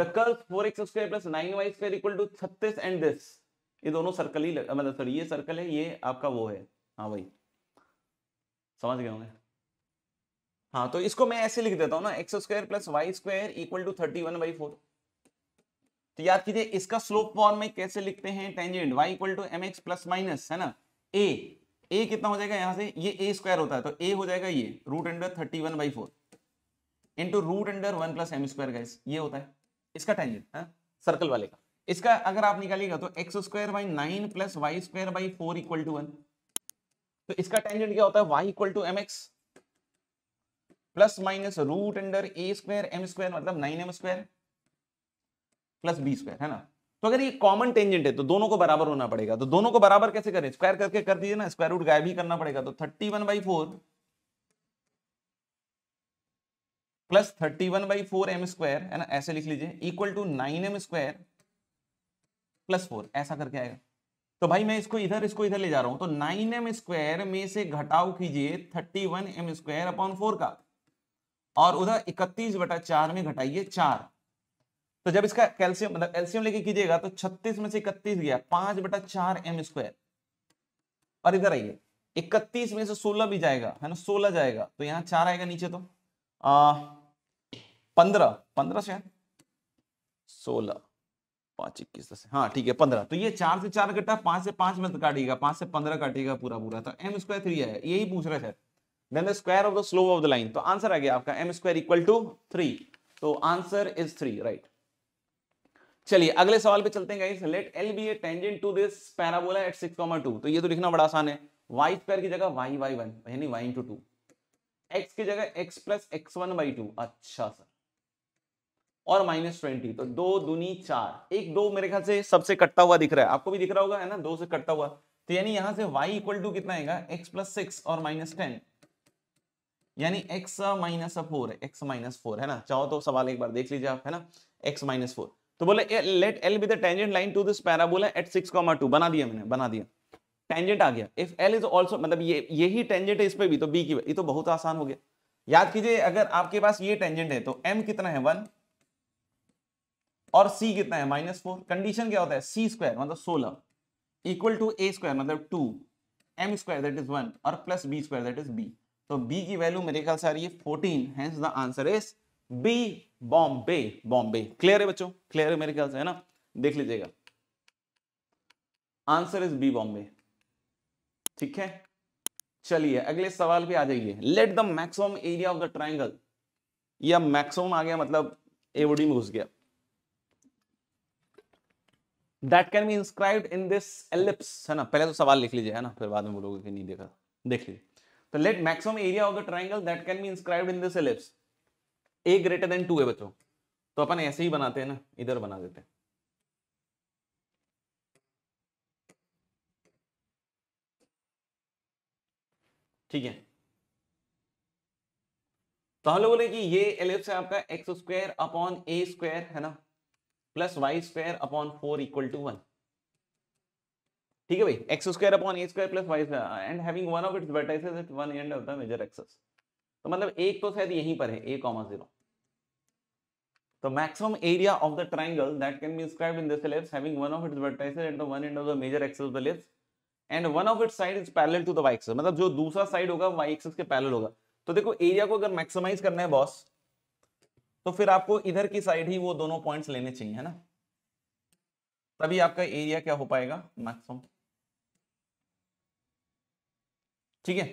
the curve four x square plus nine y square equal to छत्तीस एंड दिस ये दोनों सर्कल ही मतलब सॉरी ये सर्कल है ये आपका वो है हाँ वही समझ गए होंगे हाँ तो इसको मैं ऐसे लिख देता हूँ ना x square plus Y square equal to thirty one by four तो याद कीजिए इसका स्लोप फॉर्म में कैसे लिखते हैं tangent y equal to M x plus minus है ना ए ए कितना हो जाएगा यहाँ से ये ए स्क्वायर होता है तो ए हो जाएगा ये root under thirty one by four into root under one plus m square गैस ये होता है इसका टेंजेंट है सर्कल वाले का इसका अगर आप निकालिएगा तो x square by nine plus Y square by four equal to one तो इसका टेंजेंट क्या होता है y equal to M x plus minus root under a square m square मतलब nine m square plus B square है ना तो अगर ये कॉमन टेंजेंट है तो दोनों को बराबर होना पड़ेगा तो दोनों को बराबर कैसे करें स्क्वायर करके कर दीजिए ना स्क्वायर रूट गायब ही करना पड़ेगा तो thirty one by four plus thirty one by four m square है ना ऐसे लिख लीजिए equal to nine m square plus four ऐसा करके आएगा तो भाई मैं इसको इधर इसको इधर ले जा रहा हूं तो नाइन एम स्क्वायर में से घटाओ कीजिए thirty one m square upon four का और उधर इकतीस बटा चार में घटाइए चार तो जब इसका कैल्शियम मतलब एल्शियम लेके कीजिएगा तो छत्तीस में से इकतीस गया पांच बटा चार एम स्क्वायर और इधर आइए इकतीस में से सोलह भी जाएगा है ना सोलह जाएगा तो यहाँ चार आएगा नीचे तो पंद्रह पंद्रह से सोलह पांच इक्कीस दस हाँ ठीक है पंद्रह तो ये चार से चार कटा पांच से पांच में काटेगा पांच से पंद्रह काटेगा पूरा पूरा तो एम स्क्वायर थ्री आएगा यही पूछ रहा है then the square of the slope of the line तो आंसर आ गया आपका m square equal to three तो आंसर इज थ्री राइट चलिए अगले सवाल पे चलते हैं let L be a tangent to this parabola at six two तो ये तो लिखना बड़ा आसान है वाई स्क्वायर की जगह वाई वाई वन यानी वाई इंटू टू एक्स की जगह x plus x one by two अच्छा सर और माइनस ट्वेंटी तो दो दूनी चार एक दो मेरे ख्याल से सबसे कटता हुआ दिख रहा है आपको भी दिख रहा होगा है ना दो से कटता हुआ तो यानी यहां से वाई इक्वल टू कितना आएगा एक्स प्लस सिक्स और माइनस टेन यानी x minus four x minus four है ना चाहो तो सवाल एक बार देख लीजिए आप है ना x माइनस फोर तो बोले let L be the tangent line to this parabola at six comma two बना दिया मैंने बना दिया टेंजेंट आ गया इफ एल इज ऑल्सो मतलब ये यही टेंजेंट है इस पर भी तो बी की ये तो बहुत आसान हो गया याद कीजिए अगर आपके पास ये टेंजेंट है तो एम कितना है वन और सी कितना है माइनस फोर कंडीशन क्या होता है सी स्क्वायर मतलब सोलह इक्वल टू ए स्क्वायर मतलब two m square that is one और plus B square that is b तो बी की वैल्यू मेरे ख्याल से आ रही है fourteen hence the answer is b Bombay Bombay clear है बच्चों क्लियर है मेरे ख्याल से है ना देख लीजिएगा आंसर इज बी बॉम्बे ठीक है चलिए अगले सवाल पे आ जाइए let the maximum area of the triangle या मैक्सिमम आ गया मतलब एवोडी में घुस गया that can be inscribe in this ellipse है ना पहले तो सवाल लिख लीजिए है ना फिर बाद में बोलोगे कि नहीं देखा देख लीजिए तो let maximum area of the triangle that can be inscribe in this ellipse a greater than two है बच्चों तो अपन ऐसे ही बनाते हैं ना इधर बना देते हैं ठीक है तो हम लोगों ने कि ये एलिप्स है आपका x square upon a square है ना plus Y square upon four equal to one ठीक है भाई x square upon a square plus y and having one of its vertices at one end of the major axis तो मतलब एक तो शायद यहीं पर है ए कॉमा जीरो तो maximum area of the triangle that can be described in this ellipse having one of it's vertices at the one end of the major axis of the ellipse and one of its side is parallel to the y axis मतलब जो दूसरा side होगा y axis के parallel होगा तो देखो area को अगर मैक्सिमाइज करना है बॉस तो फिर आपको इधर की साइड ही वो दोनों पॉइंट्स लेने चाहिए है ना तभी आपका एरिया क्या हो पाएगा मैक्सिमम ठीक है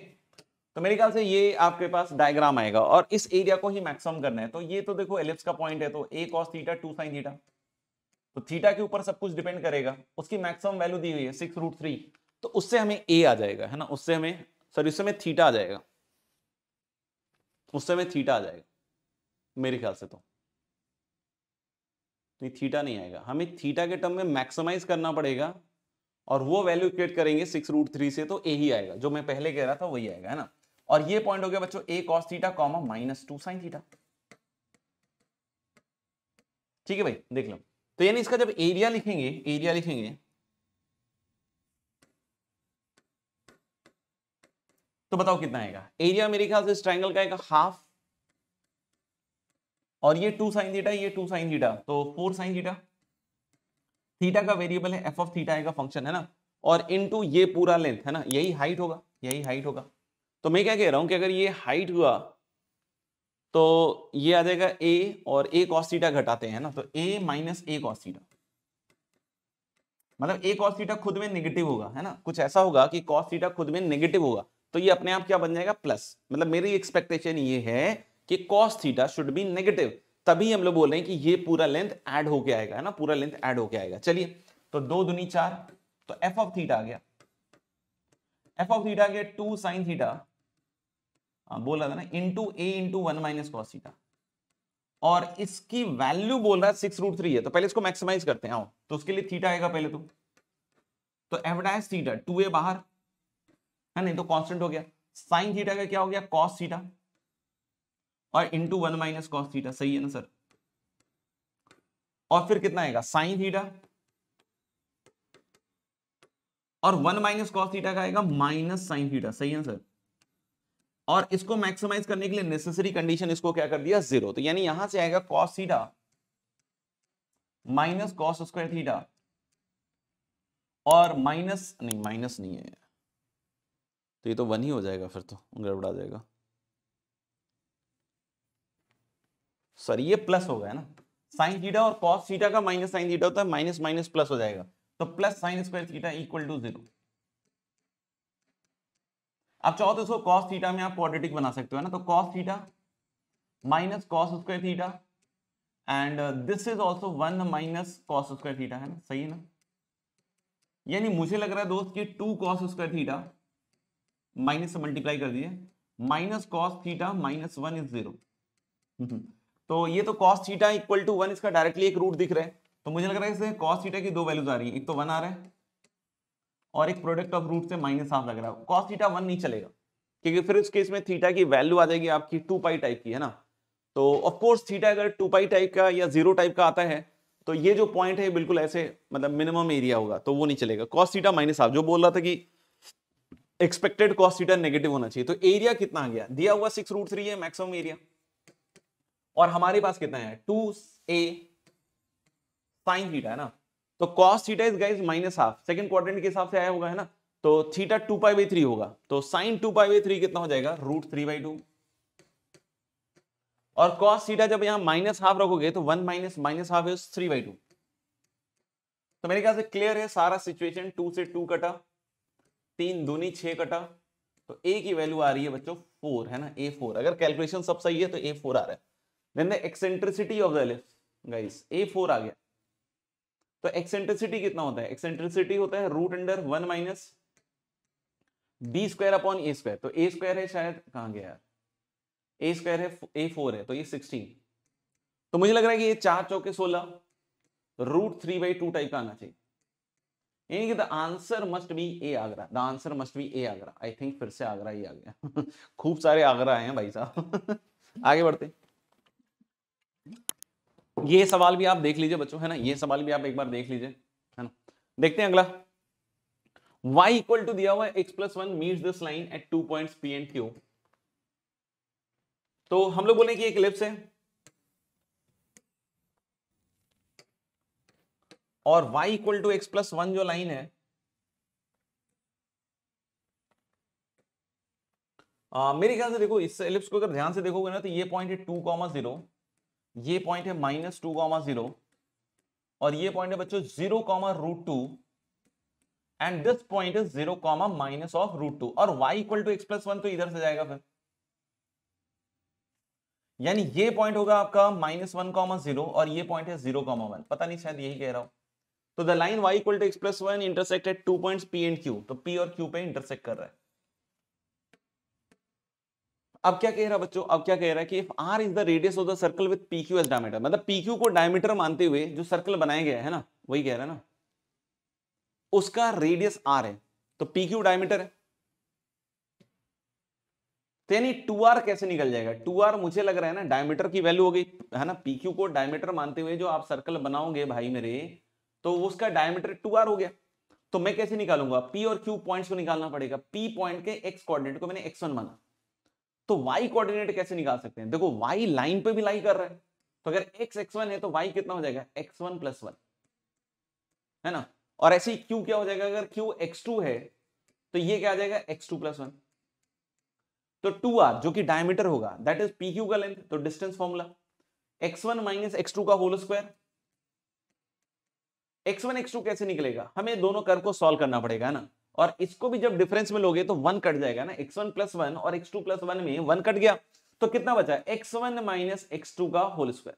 तो मेरे ख्याल से ये आपके पास डायग्राम आएगा और इस एरिया को ही मैक्सिमम करना है तो ये तो देखो एलिप्स का पॉइंट है तो a cos theta two sine theta तो थीटा के ऊपर सब कुछ डिपेंड करेगा उसकी मैक्सिमम वैल्यू दी हुई है सिक्स रूट थ्री तो उससे हमें ए आ जाएगा है ना उससे हमें सॉरी उससे हमें थीटा आ जाएगा उससे हमें थीटा आ जाएगा मेरे ख्याल से तो नहीं तो थीटा नहीं आएगा हमें थीटा के टर्म में मैक्सिमाइज करना पड़ेगा और वो वैल्यू क्रिएट करेंगे सिक्स रूट थ्री से तो ए ही आएगा जो मैं पहले कह रहा था वही आएगा है ना और ये पॉइंट हो गया बच्चों a cos theta comma minus two sine theta ठीक है भाई देख लो तो यानी इसका जब एरिया लिखेंगे एरिया लिखेंगे तो बताओ कितना आएगा एरिया मेरे ख्याल से इस ट्राइंगल का आएगा हाफ और ये टू साइन थीटा ये टू साइन थीटा तो फोर साइन थीटा थीटा का वेरिएबल है एफ ऑफ थीटा आएगा फंक्शन है ना और इनटू ये पूरा लेंथ है ना यही हाइट होगा यही हाइट होगा तो मैं क्या कह रहा हूं कि अगर ये हाइट हुआ तो ये आ जाएगा ए और ए कॉस थीटा घटाते हैं ना तो a minus a cos theta मतलब ए कॉस थीटा खुद में नेगेटिव होगा है ना कुछ ऐसा होगा कि कॉस थीटा खुद में नेगेटिव होगा तो ये अपने आप क्या बन जाएगा प्लस मतलब मेरी एक्सपेक्टेशन ये है कि cos theta should be negative तभी हम लोग बोल रहे हैं कि ये पूरा लेंथ ऐड होके आएगा है ना पूरा लेंथ ऐड होके आएगा चलिए तो दो दुनी चार तो एफ ऑफ थीटा आ गया एफ ऑफ थीटा गया टू साइन थीटा बोल रहा था ना into a into one minus cos theta और इसकी वैल्यू बोल रहा है सिक्स रूट थ्री है तो पहले इसको मैक्सिमाइज करते हैं आओ तो उसके लिए थीटा आएगा पहले तो तो f dash theta two a बाहर है नहीं तो कॉन्स्टेंट हो गया साइन थीटा का क्या हो गया कॉस थीटा और into one minus cos theta सही है ना सर और फिर कितना आएगा साइन थीटा और वन माइनस कॉस थीटा का आएगा माइनस साइन थीटा सही है ना सर और इसको मैक्सिमाइज करने के लिए नेसेसरी कंडीशन इसको क्या कर दिया जीरो तो यानी यहां से आएगा cos theta minus cos square theta और माइनस नहीं माइनस नहीं है तो ये तो वन ही हो जाएगा फिर तो गड़बड़ा जाएगा सॉरी ये प्लस होगा है ना साइन थीटा और कॉस थीटा का माइनस साइन थीटा होता है माइनस माइनस प्लस हो जाएगा तो plus sine square theta equal to zero आप चाहो तो इसको कॉस थीटा में आप क्वाड्रेटिक बना सकते हो ना तो cos theta minus cos square theta and this is also one minus cos square theta है ना सही है ना यानी मुझे लग रहा है दोस्त कि two cos square theta minus से मल्टीप्लाई कर दीजिए minus cos theta minus one is zero तो ये तो cos theta equal to one इसका डायरेक्टली एक रूट दिख रहा है तो मुझे लग रहा है इससे कॉस थीटा की दो वैल्यूज आ रही है एक तो वन आ रहा है और एक प्रोडक्ट ऑफ रूट से माइनस हाफ लग रहा है कॉस थीटा वन नहीं चलेगा क्योंकि फिर उस केस में थीटा की वैल्यू आ जाएगी आपकी टू पाई टाइप की है ना तो ऑफकोर्स थीटा अगर टू पाई टाइप का या जीरो टाइप का आता है तो ये जो पॉइंट है बिल्कुल ऐसे मतलब मिनिमम एरिया होगा तो वो नहीं चलेगा कॉस थीटा माइनस हाफ जो बोल रहा था कि एक्सपेक्टेड कॉस थीटा नेगेटिव होना चाहिए तो एरिया कितना आ गया दिया हुआ सिक्स रूट थ्री है मैक्सिमम एरिया और हमारे पास कितना है टू ए साइन थीटा है ना तो cos theta is guys minus half second क्वार के हिसाब से आया होगा है ना तो theta two pi by three होगा तो sine two pi by three कितना हो जाएगा रूट थ्री बाई टू और कॉस थीटा जब यहां माइनस हाफ रखोगे तो one minus minus half is three by two तो मेरे ख्याल से क्लियर है सारा सिचुएशन टू से टू कटा तीन दूनी छह कटा तो ए की वैल्यू आ रही है बच्चों फोर है ना ए फोर अगर कैलकुलेशन सब सही है तो ए फोर आ रहा है then the eccentricity of the ellipse guys a four आ गया तो एक्सेंट्रिसिटी कितना होता है एक्सेंट्रिसिटी होता है root under one minus B square upon a square तो ए स्क्वायर है शायद कहां गया यार ए स्क्वायर है ए फोर है तो ये सिक्सटीन तो मुझे लग रहा है कि ये चार चौके सोलह root three by two type का आना चाहिए यानी कि the answer must be a Agra the answer must be a Agra I think फिर से आगरा ही आ गया खूब सारे आगरा आए हैं भाई साहब आगे बढ़ते हैं ये सवाल भी आप देख लीजिए बच्चों है ना ये सवाल भी आप एक बार देख लीजिए है ना देखते हैं अगला y इक्वल टू दिया हुआ है x plus one meet this line at two point P and Q तो हम लोग बोले कि एक लिप्स है और y equal to x plus one जो लाइन है आ, मेरे ख्याल से देखो इस एलिप्स को अगर ध्यान से देखोगे ना तो ये पॉइंट है टू कॉमा जीरो ये पॉइंट है माइनस टू कॉमा जीरो और ये पॉइंट है बच्चों zero comma root two and this point is zero comma minus of root two और y equal to x plus one तो इधर से जाएगा फिर यानी ये पॉइंट होगा आपका माइनस वन कॉमा जीरो और ये पॉइंट है जीरो कॉमा वन पता नहीं शायद यही कह रहा हूं तो the line y equal to x plus one intersected two point P and Q तो पी और क्यू पे इंटरसेक्ट कर रहा है अब क्या कह रहा बच्चों अब क्या कह रहा है कि if r is the radius of the circle with P Q as diameter मतलब पी क्यू को डायमीटर मानते हुए जो सर्कल बनाया गया है ना वही कह रहा है ना उसका रेडियस आर है तो पी क्यू डायमीटर है तो यानी टू आर कैसे निकल जाएगा टू आर मुझे लग रहा है ना डायमीटर की वैल्यू हो गई है ना पी क्यू को डायमीटर मानते हुए जो आप सर्कल बनाओगे भाई मेरे तो उसका डायमीटर टू आर हो गया तो मैं कैसे निकालूंगा पी और क्यू पॉइंट्स को निकालना पड़ेगा पी पॉइंट के एक्स कोऑर्डिनेट को मैंने एक्स वन माना तो वाई कोऑर्डिनेट कैसे निकाल सकते हैं देखो वाई लाइन पे भी लाई कर रहा है तो अगर एक्स एक्स वन है तो वाई कितना हो जाएगा एक्स वन प्लस वन है ना और ऐसे ही क्यू क्या हो जाएगा अगर क्यू एक्स टू है तो ये क्या आ जाएगा एक्स टू प्लस वन तो टू आर जो कि डायमीटर होगा दैट इज पी क्यू का लेंथ तो distance formula x one minus x two का whole square x one x two कैसे निकलेगा हमें दोनों कर को सॉल्व करना पड़ेगा ना और इसको भी जब डिफरेंस में लोगे तो वन कट जाएगा ना एक्स वन प्लस वन और एक्स टू प्लस वन में वन कट गया तो कितना बचा x one minus x two का होल स्क्वायर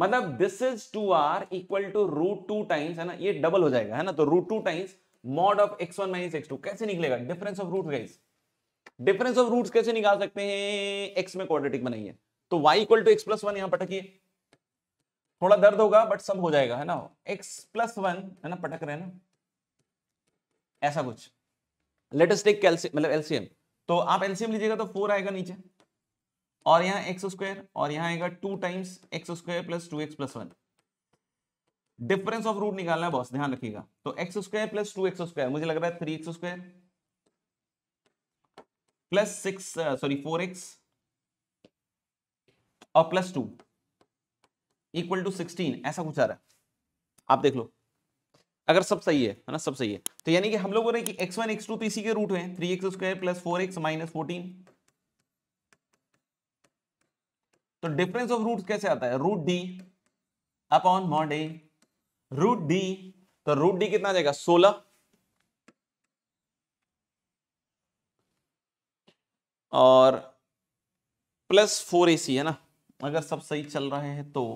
मतलब this is two r equal to root two times है ना ये डबल हो जाएगा है ना तो root two times mod of x one minus x two कैसे निकलेगा difference of root guys difference of roots कैसे निकाल सकते हैं एक्स में क्वाड्रेटिक बनाइए तो y equal to x plus one यहां पटकिए थोड़ा दर्द होगा बट सब हो जाएगा है ना एक्स प्लस वन है ना पटक रहे ना ऐसा कुछ लेटेस्ट टेक मतलब एलसीएम तो आप एलसीएम लीजिएगा तो फोर आएगा नीचे और यहाँ एक्स स्क्वायर और यहाँ आएगा two times x square plus two x plus one difference of root निकालना है बॉस ध्यान रखिएगा तो x square plus two x square मुझे लग रहा है three x square plus six sorry four x और plus two equal to sixteen ऐसा कुछ आ रहा है आप देख लो अगर सब सही है है ना सब सही है तो यानी कि हम लोग बोल रहे हैं कि एक्स वन एक्स टू तो इसी के रूट हैं three x square plus four x minus fourteen तो डिफरेंस ऑफ रूट कैसे आता है root D upon mod a root D तो रूट डी कितना जाएगा सोलह और प्लस फोर ए है ना अगर सब सही चल रहे हैं तो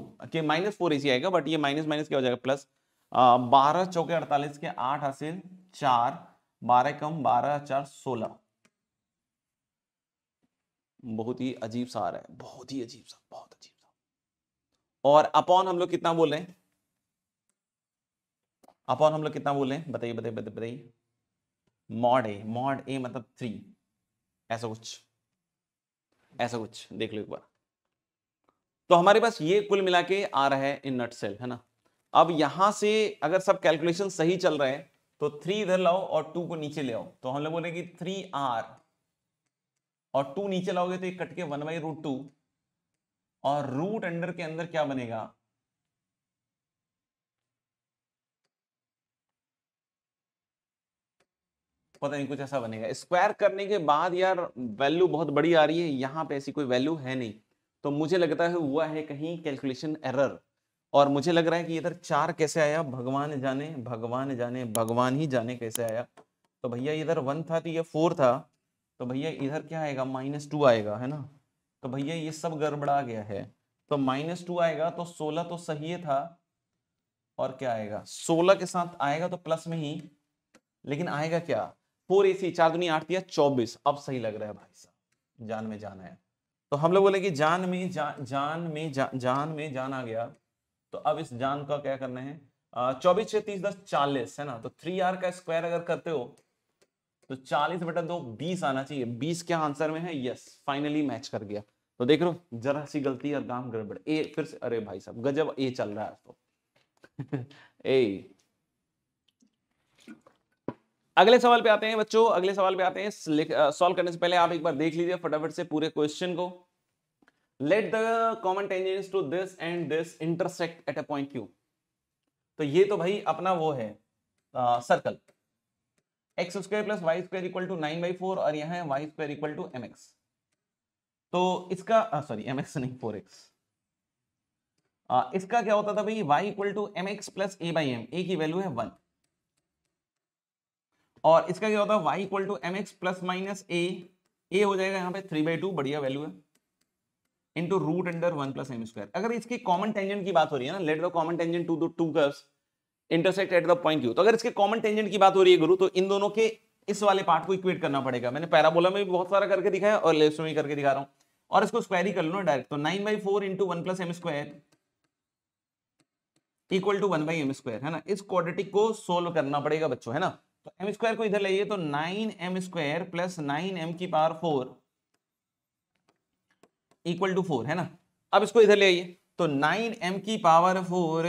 माइनस फोर ए आएगा बट ये माइनस माइनस क्या हो जाएगा प्लस बारह चौके अड़तालीस के आठ हासिल चार बारह कम बारह चार सोलह बहुत ही अजीब सा आ रहा है बहुत ही अजीब सा बहुत अजीब सा और अपॉन हम लोग कितना बोल रहे हैं अपॉन हम लोग कितना बोल रहे हैं बताइए बताइए बताइए बताइए मॉड ए मॉड ए मतलब थ्री ऐसा कुछ ऐसा कुछ देख लो एक बार तो हमारे पास ये कुल मिला के आ रहा है इन नट सेल है ना अब यहां से अगर सब कैलकुलेशन सही चल रहे हैं तो थ्री इधर लाओ और टू को नीचे ले आओ तो हम लोग बोले कि थ्री आर और टू नीचे लाओगे तो ये कट के वन बाई रूट टू और रूट अंडर के अंदर क्या बनेगा पता नहीं कुछ ऐसा बनेगा स्क्वायर करने के बाद यार वैल्यू बहुत बड़ी आ रही है यहां पे ऐसी कोई वैल्यू है नहीं तो मुझे लगता है हुआ है कहीं कैलकुलेशन एरर और मुझे लग रहा है कि इधर चार कैसे आया भगवान जाने भगवान जाने भगवान ही जाने कैसे आया तो भैया इधर वन था तो ये फोर था तो भैया इधर क्या आएगा माइनस टू आएगा है ना तो भैया ये सब गड़बड़ा गया है तो माइनस टू आएगा तो सोलह तो सही था और क्या आएगा सोलह के साथ आएगा तो प्लस में ही लेकिन आएगा क्या फोर ए सी चार दुनिया आठ दिया चौबीस अब सही लग रहा है भाई साहब जान में जाना है तो हम लोग बोले कि जान में जा, जान में जा, जान में जान आ गया तो अब इस जान का क्या करना है चौबीस छह तीस दस चालीस है ना तो थ्री आर का स्क्वायर अगर करते हो तो चालीस बटा दो बीस आना चाहिए बीस क्या आंसर में है यस फाइनली मैच कर गया तो देख लो जरा सी गलती और काम गड़बड़ ए फिर से अरे भाई साहब गजब ए चल रहा है तो ए अगले सवाल पे आते हैं बच्चों अगले सवाल पे आते हैं सॉल्व करने से पहले आप एक बार देख लीजिए फटाफट से पूरे क्वेश्चन को let the common tangents to this and this intersect at a point Q तो ये तो भाई अपना वो है circle x square plus Y square equal to nine by four और यहाँ y square equal to M x तो इसका सॉरी एम एक्स नहीं फोर एक्स इसका क्या होता था भाई y equal to M x plus a by m a की वैल्यू है वन और इसका क्या होता है y equal to M x plus minus a a हो जाएगा यहाँ पे थ्री बाई टू बढ़िया वैल्यू है into root under one plus m square अगर इसकी कॉमन टेंजेंट की बात हो रही है ना let the common tangent to the two curves intersect at the point Q तो अगर इसके कॉमन टेंजेंट की बात हो रही है गुरु तो इन दोनों के इस वाले पार्ट को इक्वेट करना पड़ेगा मैंने पैराबोला में भी बहुत सारा करके दिखाया और लेफ्ट में भी करके दिखा रहा हूं और इसको स्क्वायर ही कर लो डायरेक्ट तो nine by four into one plus m square equal to one by m square है ना इस क्वाड्रेटिक को सोल्व करना पड़ेगा बच्चों है ना तो एम स्क्वायर को इधर लाइए तो nine m square plus nine m की power four equal to four है ना अब इसको इधर ले आइए तो नाइन एम की power four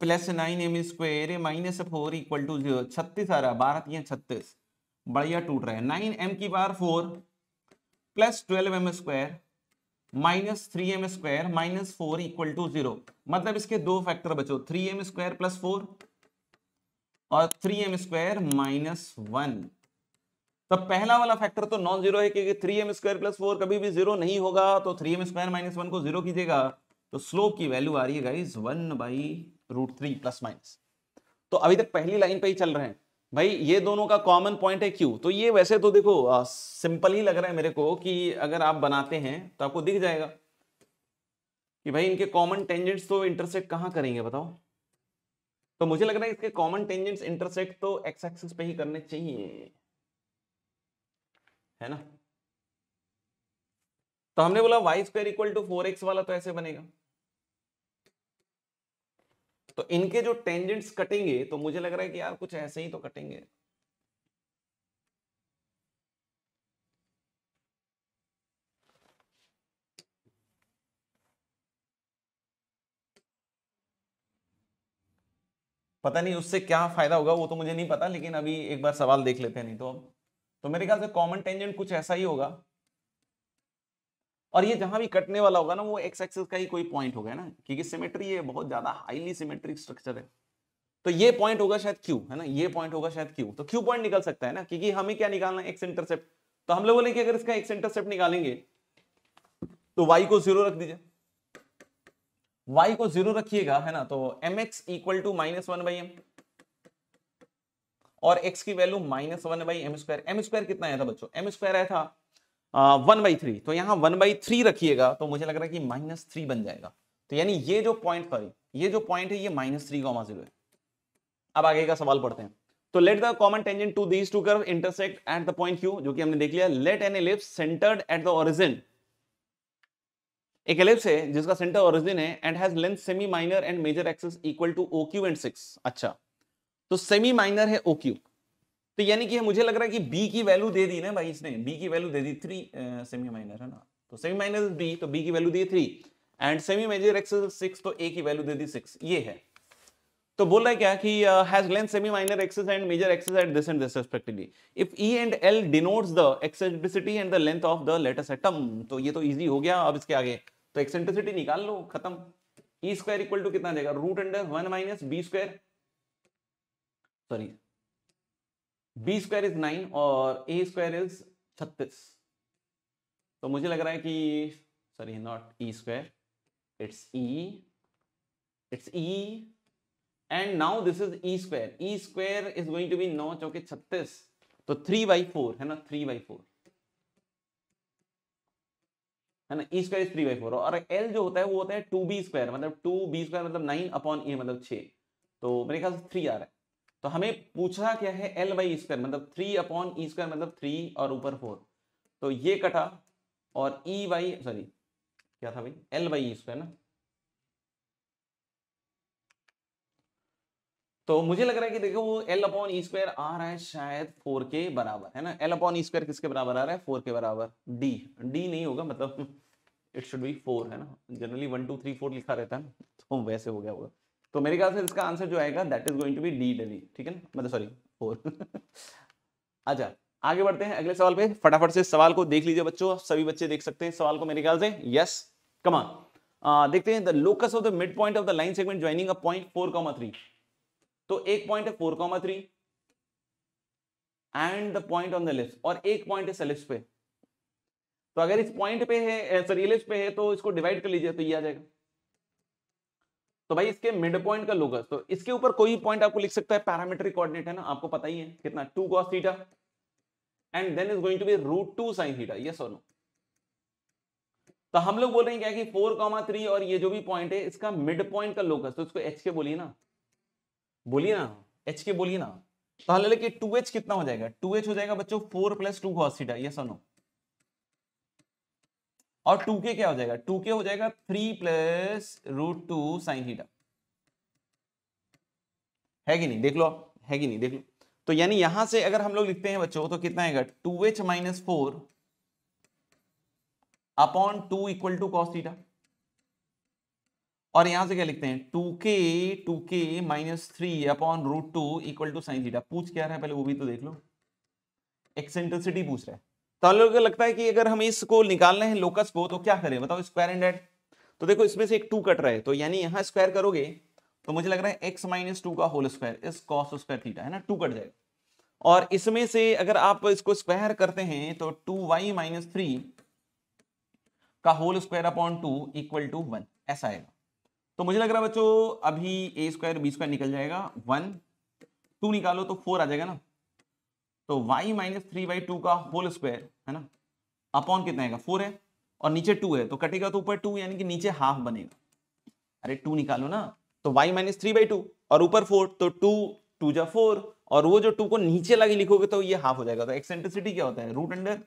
plus nine m square minus four equal to zero छत्तीस आ रहा है बारह तीन छत्तीस बढ़िया टूट रहा है नाइन एम की power four plus twelve m square minus three m square minus four equal to zero मतलब इसके दो फैक्टर बचो three m square plus four और three m square minus one तो पहला वाला फैक्टर तो नॉन जीरो है क्योंकि three m square plus four कभी भी जीरो नहीं होगा तो three m square minus one को जीरो कीजिएगा तो स्लोप की वैल्यू आ रही है guys one by root three plus minus तो अभी तक पहली लाइन पे ही चल रहे हैं भाई ये दोनों का कॉमन पॉइंट है क्यू तो ये वैसे तो देखो आ, सिंपल ही लग रहा है मेरे को कि अगर आप बनाते हैं तो आपको दिख जाएगा कि भाई इनके कॉमन टेंजेंट्स तो इंटरसेक्ट कहाँ करेंगे बताओ तो मुझे लग रहा है इसके कॉमन टेंजेंट्स इंटरसेक्ट तो एक्स एक्सिस पे ही करने चाहिए है ना तो हमने बोला y square equal to four x वाला तो ऐसे बनेगा तो इनके जो टेंजेंट्स कटेंगे तो मुझे लग रहा है कि यार कुछ ऐसे ही तो कटेंगे पता नहीं उससे क्या फायदा होगा वो तो मुझे नहीं पता लेकिन अभी एक बार सवाल देख लेते हैं नहीं तो अब तो मेरे ख्याल से कॉमन टेंजेंट कुछ ऐसा ही होगा और ये जहां भी कटने वाला होगा ना वो एक्स एक्सिस का ही कोई पॉइंट होगा ना क्योंकि सिमेट्री है बहुत ज्यादा हाईली सिमेट्रिक स्ट्रक्चर है तो ये पॉइंट होगा शायद क्यू है ना ये पॉइंट होगा शायद क्यू तो क्यू पॉइंट निकल सकता है ना क्योंकि हमें क्या निकालना है एक्स इंटरसेप्ट तो हम लोग बोले कि अगर इसका एक्स इंटरसेप्ट निकालेंगे तो वाई को जीरो रख दीजिए वाई को जीरो रखिएगा है ना तो m x equal to minus one by m और एक्स की value minus one by m square m square कितना आया था बच्चों एम स्क्वायर आया था वन बाई थ्री तो यहाँ वन बाई थ्री रखिएगा तो मुझे लग रहा है कि माइनस थ्री बन जाएगा तो यानी ये जो पॉइंट सॉरी ये जो पॉइंट है ये माइनस थ्री कॉमा जीरो है अब आगे का सवाल पढ़ते हैं तो let the common tangent to these two curve intersect at the point Q जो कि हमने देख लिया let an ellipse centred at the origin एक एलिप्स है जिसका सेंटर ओरिजिन है and has length semi minor and major axis equal to O Q and six अच्छा तो सेमी माइनर है ओ तो यानी कि मुझे लग रहा है कि बी की वैल्यू दे दी ना भाई इसने बी की वैल्यू दे दी थ्री सेमी माइनर है ना तो सेमी माइनर बी तो बी की वैल्यू दी three and semi major x six तो ए की वैल्यू दे दी सिक्स ये है तो बोल रहा है क्या कि has length semi minor axes and major axes at this and this respectively if e and l denotes the eccentricity and the length of the latus rectum तो ये तो इजी हो गया अब इसके आगे तो एक्सेंट्रिसिटी निकाल लो खत्म ई स्क्वायर इक्वल टू कितना देगा root under one minus B square sorry b square is nine और ए स्क्वायर इज छत्तीस तो मुझे लग रहा है कि sorry not e square it's e it's e and now this is e square e square is going to be नौ चौके छत्तीस तो थ्री बाई फोर है ना थ्री बाई फोर है ना e square is three by four और l जो होता है वो होता है टू बी स्क्वायर मतलब टू बी स्क्वायर मतलब नाइन अपॉन ए मतलब छ तो मेरे ख्याल से थ्री आ रहा है तो हमें पूछा क्या है एल बाई स्क्वायर मतलब थ्री अपॉन ई स्क्वायर मतलब थ्री और ऊपर फोर तो ये कटा और ई बाई सॉरी क्या था भाई एल बाई स्क्वायर ना तो मुझे लग रहा है कि देखो वो एल अपॉन ई स्क्वायर आ रहा है शायद फोर के बराबर है ना एल अपॉन ई स्क्वायर किसके बराबर आ रहा है फोर के बराबर डी डी नहीं होगा मतलब इट शुड बी फोर है ना generally one two three four लिखा रहता है ना तो वैसे हो गया होगा तो मेरे ख्याल से इसका आंसर जो आएगा that is going to be D daily ठीक है ना मतलब सॉरी फोर अच्छा आगे बढ़ते हैं अगले सवाल पे फटाफट से सवाल को देख लीजिए बच्चों सभी बच्चे देख सकते हैं सवाल को मेरे ख्याल से यस कमान देखते हैं the locus of the mid point of the line segment joining a point four comma three तो एक पॉइंट है four comma three and the point on the ellipse और एक पॉइंट है सेलिप्स पे तो अगर इस पॉइंट पे है सॉरी लिप्स पे है तो इसको डिवाइड कर लीजिए तो ये आ जाएगा तो भाई इसके मिड पॉइंट का लोकस तो इसके ऊपर कोई पॉइंट आपको लिख सकता है पैरामीट्रिक कोऑर्डिनेट है ना आपको पता ही है कितना two cos theta and then is going to be root two sine theta yes और नो तो हम लोग बोल रहे हैं क्या कि फोर कॉमा थ्री और ये जो भी पॉइंट है इसका मिड पॉइंट का लोकस तो इसको एच के बोलिए ना बोलिए ना एच के बोलिए ना तो हाल कि टू एच कितना हो जाएगा टू एच हो जाएगा बच्चों four plus two cos theta yes और नो और टू के क्या हो जाएगा टू के हो जाएगा three plus root two sine theta है कि नहीं देख लो है कि नहीं देख लो तो यानी यहां से अगर हम लोग लिखते हैं बच्चों तो कितना आएगा two h minus four upon two equal to cos theta और यहां से क्या लिखते हैं to k two k minus three upon root two equal to sine theta पूछ क्या रहा है पहले वो भी तो देख लो एक्सेंट्रिसिटी पूछ रहा है तो हम लोग को लगता है कि अगर हम इसको निकालने हैं लोकस को तो क्या करें बताओ स्क्वायर एंड एड तो देखो इसमें से एक टू कट रहा है तो यानी यहाँ स्क्वायर करोगे तो मुझे लग रहा है एक्स माइनस टू का whole square is cos square theta है ना टू कट जाएगा और इसमें से अगर आप इसको स्क्वायर करते हैं तो टू वाई माइनस थ्री का whole square upon two equal to one ऐसा आएगा तो मुझे लग रहा है बच्चों अभी ए स्क्वायर बी स्क्वायर निकल जाएगा वन टू निकालो तो फोर आ जाएगा ना तो y minus three by two का होल स्क्वायर है ना अपॉन कितना है फोर है और नीचे टू है तो कटेगा तो ऊपर टू यानी कि नीचे हाफ बनेगा अरे टू निकालो ना तो y minus three by two और ऊपर फोर तो टू टू जा फोर और वो जो टू को नीचे लगे लिखोगे तो ये हाफ हो जाएगा तो एक्सेंट्रिसिटी क्या होता है root under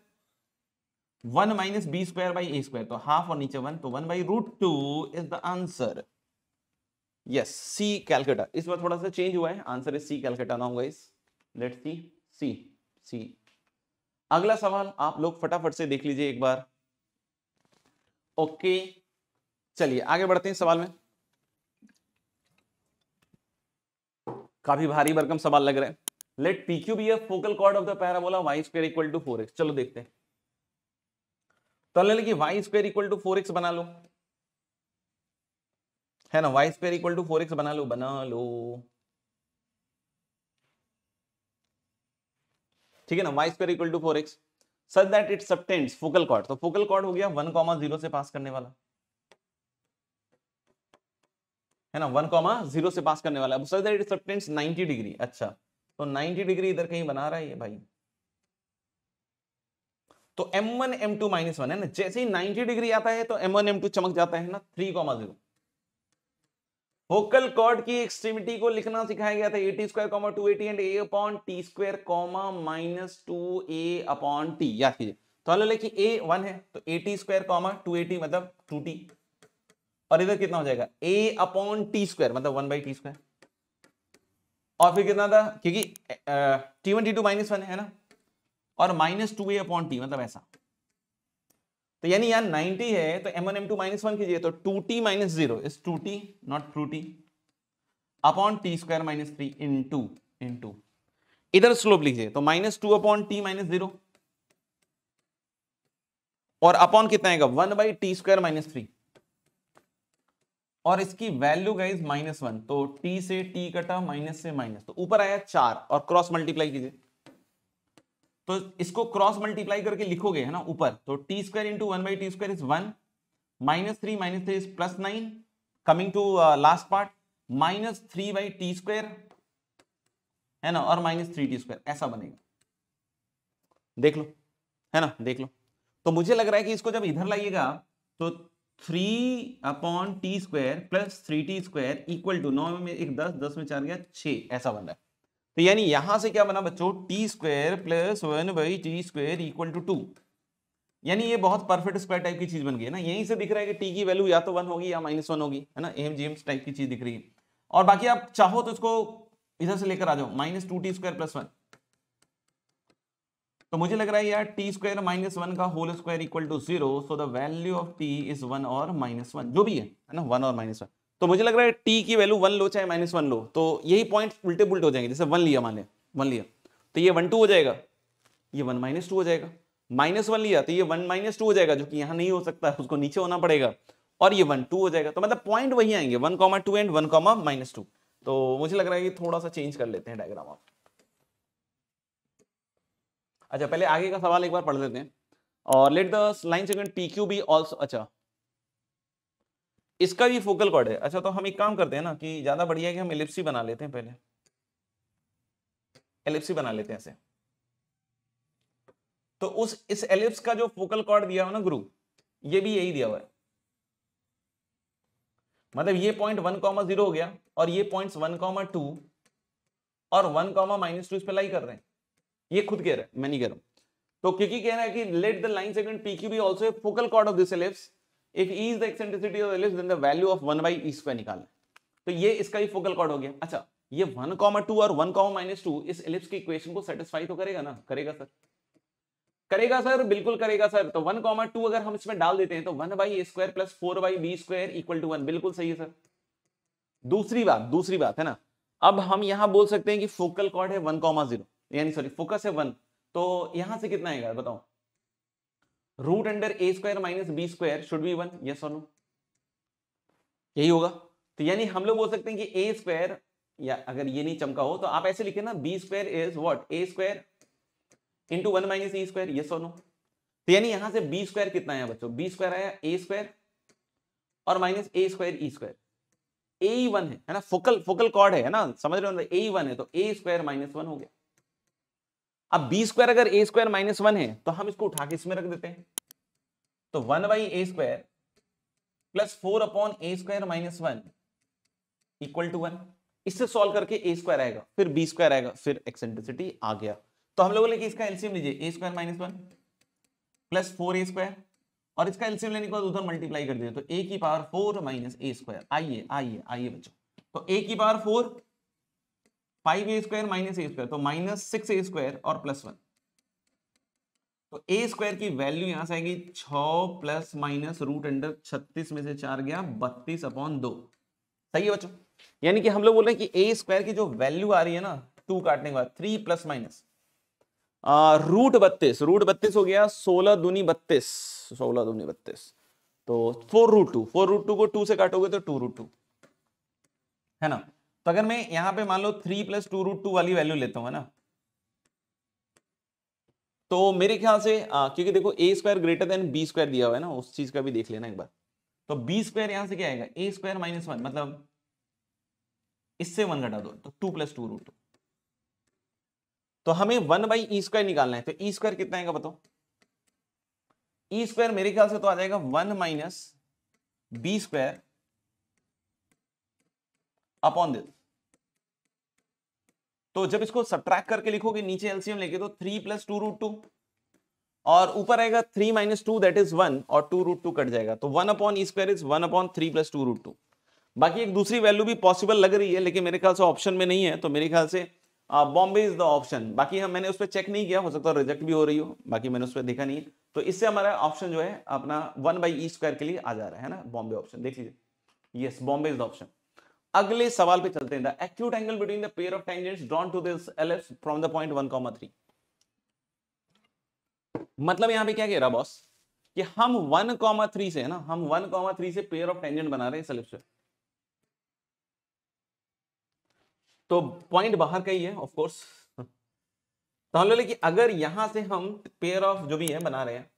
one minus B square by a square तो हाफ और नीचे वन तो one by root two is the answer yes C Calcutta इस बार थोड़ा सा चेंज हुआ है answer is C Calcutta now guys let's see see see अगला सवाल आप लोग फटाफट से देख लीजिए एक बार ओके चलिए आगे बढ़ते हैं सवाल में काफी भारी भरकम सवाल लग रहे हैं let P Q be a focal chord of the parabola y square equal to four x चलो देखते हैं तो कि y square equal to four x बना लो है ना y square equal to four x बना लो बना लो ठीक है ना y square equal to four x such that it subtends focal chord तो फोकल कॉर्ड हो गया वन कॉमा जीरो से पास करने वाला है ना वन कॉमा जीरो से पास करने वाला such that it subtends ninety degree अच्छा तो नाइनटी डिग्री इधर कहीं बना रहा है ये भाई तो m1 m2 -1 है ना जैसे ही 90 डिग्री आता है तो m1 m2 चमक जाता है ना 3.0 कॉमा फोकल कॉर्ड की एक्सट्रीमिटी को लिखना सिखाया गया था a t square comma two a t and a upon t square comma minus two a upon t याद कीजिए तो हलो लिखिए ए वन है तो a t square comma two a t मतलब टू टी और इधर कितना हो जाएगा ए अपॉन टी स्क्वायर मतलब वन बाई टी स्क्वायर और फिर कितना था क्योंकि t one t to minus one है ना और minus two a upon t मतलब ऐसा तो यानी यार 90 है तो m one M two minus one कीजिए तो two t minus zero two t not two t upon t square minus three in two in two इधर स्लोप लीजिए तो minus two upon t minus zero और upon कितना आएगा one by t square minus three और इसकी value गई minus one तो टी से टी कटा माइनस से माइनस तो ऊपर आया चार और क्रॉस मल्टीप्लाई कीजिए तो इसको क्रॉस मल्टीप्लाई करके लिखोगे है ना ऊपर तो t square into one by t square is one minus three minus three is plus nine coming to last part minus three by t square है ना और माइनस थ्री टी स्क्वायर ऐसा बनेगा देख लो है ना देख लो तो मुझे लग रहा है कि इसको जब इधर लाइएगा तो three upon t square plus three t square equal to नौ में एक दस दस में चार गया छ ऐसा बन रहा है तो यानी यहां से क्या बना बच्चों t square plus one by t square equal to two यानी ये बहुत परफेक्ट स्क्वायर टाइप की चीज बन गई है ना यहीं से दिख रहा है कि टी की वैल्यू या तो वन होगी या माइनस वन होगी है ना एम जीएम्स टाइप की चीज दिख रही है और बाकी आप चाहो तो इसको इधर से लेकर आ जाओ minus two t square plus one तो मुझे लग रहा है यार टी स्क्वायर माइनस वन का whole square equal to zero so the value of t is one और माइनस वन जो भी है ना वन और माइनस वन तो मुझे लग रहा है टी की वैल्यू वन लो चाहे माइनस वन लो तो यही पॉइंट उल्टे पुलटे हो जाएंगे जैसे वन लिया माने वन लिया तो ये वन टू हो जाएगा ये वन माइनस टू हो जाएगा माइनस वन लिया तो ये वन माइनस टू हो जाएगा जो कि यहाँ नहीं हो सकता उसको नीचे होना पड़ेगा और ये वन टू हो जाएगा तो मतलब पॉइंट वही आएंगे one comma two and one comma minus two तो मुझे लग रहा है कि थोड़ा सा चेंज कर लेते हैं डायग्राम आप अच्छा पहले आगे का सवाल एक बार पढ़ लेते हैं और let the line segment P Q be also अच्छा इसका भी फोकल कॉर्ड है अच्छा तो हम एक काम करते हैं ना कि ज्यादा बढ़िया है कि हम एलिप्सी बना लेते हैं पहले एलिप्सी बना लेते हैं ऐसे तो उस इस एलिप्स का जो फोकल कॉर्ड दिया हुआ ना ग्रुप ये भी यही दिया हुआ है मतलब ये पॉइंट वन कॉमा जीरो हो गया और ये पॉइंट वन कॉमा टू और वन कॉमा माइनस टू इस पर लाई कर रहे हैं ये खुद कह रहे हैं मैं नहीं कह रहा हूं तो क्योंकि कह रहा है कि let the line segment P Q be also focal chord of this ellipse if e is the eccentricity of ellipse then the value of one by e square निकालना तो ये इसका ही फोकल कॉर्ड हो गया अच्छा ये वन कॉमा टू और one comma minus two इस एलिप्स की इक्वेशन को सेटिस्फाई तो करेगा ना करेगा सर करेगा सर बिल्कुल करेगा सर तो वन कॉमा टू अगर हम इसमें डाल देते हैं तो one by a square plus four by b square equal to one बिल्कुल सही है सर दूसरी बात दूसरी बात है ना अब हम यहां बोल सकते हैं कि फोकल कॉर्ड है वन कॉमा जीरो यानी सॉरी फोकस है वन तो यहां से कितना आएगा बताओ root under a square minus B square should be one yes और नो यही होगा तो यानी हम लोग बोल सकते हैं कि ए स्क्वायर या अगर ये नहीं चमका हो तो आप ऐसे लिखे ना B square is what a square into one minus E square yes और नो तो यानी यहां से बी स्क्वायर कितना आया बच्चों बी स्क्वायर आया ए स्क्वायर और minus a square e square a one है ना फोकल फोकल कॉर्ड है ना समझ रहे हो ए वन है तो ए स्क्वायर माइनस वन हो गया अब बी स्क्वायर अगर ए स्क्वायर माइनस वन है तो हम इसको उठा के इसमें रख देते हैं तो one by a square plus four upon a square minus one equal to one इससे सॉल्व करके ए स्क्वायर आएगा फिर बी स्क्वायर आएगा फिर एक्सेंट्रिसिटी आ गया तो हम लोगों ने इसका एलसीएम लीजिए a square minus one plus four A square और इसका एलसीएम लेने के बाद उधर मल्टीप्लाई कर दिया तो ए की power four minus a square आइए आइए आइए बच्चों तो ए की power four five a square minus a square तो माइनस सिक्स ए स्क्वायर और प्लस वन तो ए स्क्वायर की वैल्यू यहां से आएगी छ प्लस माइनस रूट अंडर छत्तीस में से चार गया बत्तीस अपॉन दो सही है बच्चों यानी कि हम लोग बोल रहे हैं कि ए स्क्वायर की जो वैल्यू आ रही है ना टू काटने के बाद थ्री प्लस माइनस रूट बत्तीस रूट बत्तीस हो गया सोलह दूनी बत्तीस सोलह दूनी बत्तीस तो four root two four root two को टू से काटोगे तो टू रूट टू है ना तो अगर मैं यहां पे मान लो three plus two root two वाली वैल्यू लेता हूं है ना तो मेरे ख्याल से आ, क्योंकि देखो a square greater than b square दिया हुआ है ना उस चीज का भी देख लेना एक बार तो बी स्क्वायर यहां से क्या आएगा ए स्क्वायर माइनस वन मतलब इससे वन घटा दो तो two plus two root two तो हमें वन बाई ई स्क्वायर निकालना है तो ई e स्क्वायर कितना आएगा बताओ ई e स्क्वायर मेरे ख्याल से तो आ जाएगा one minus B square upon this तो जब इसको सब्ट्रैक करके लिखोगे नीचे एलसीएम लेके तो three plus two root two और ऊपर आएगा three minus two that is one और टू रूट टू कट जाएगा तो one upon square is one upon three plus two root two बाकी एक दूसरी वैल्यू भी पॉसिबल लग रही है लेकिन मेरे ख्याल से ऑप्शन में नहीं है तो मेरे ख्याल से बॉम्बे इज द ऑप्शन बाकी हम मैंने उस पर चेक नहीं किया हो सकता है रिजेक्ट भी हो रही हो बाकी मैंने उस पर देखा नहीं है तो इससे हमारा ऑप्शन जो है अपना वन बाई ई स्क्वायर के लिए आ जा रहा है ना बॉम्बे ऑप्शन देख लीजिए yes Bombay is the option अगले सवाल पे चलते हैं the acute angle between the pair of tangents drawn to this ellipse from the point 1.3 मतलब यहां पे क्या कह रहा बॉस कि हम 1.3 से है ना हम 1.3 से पेयर ऑफ टेंजेंट बना रहे हैं एलिप्स पे तो पॉइंट बाहर का ही है ऑफ कोर्स तो हम लोग कि अगर यहां से हम पेयर ऑफ जो भी है बना रहे हैं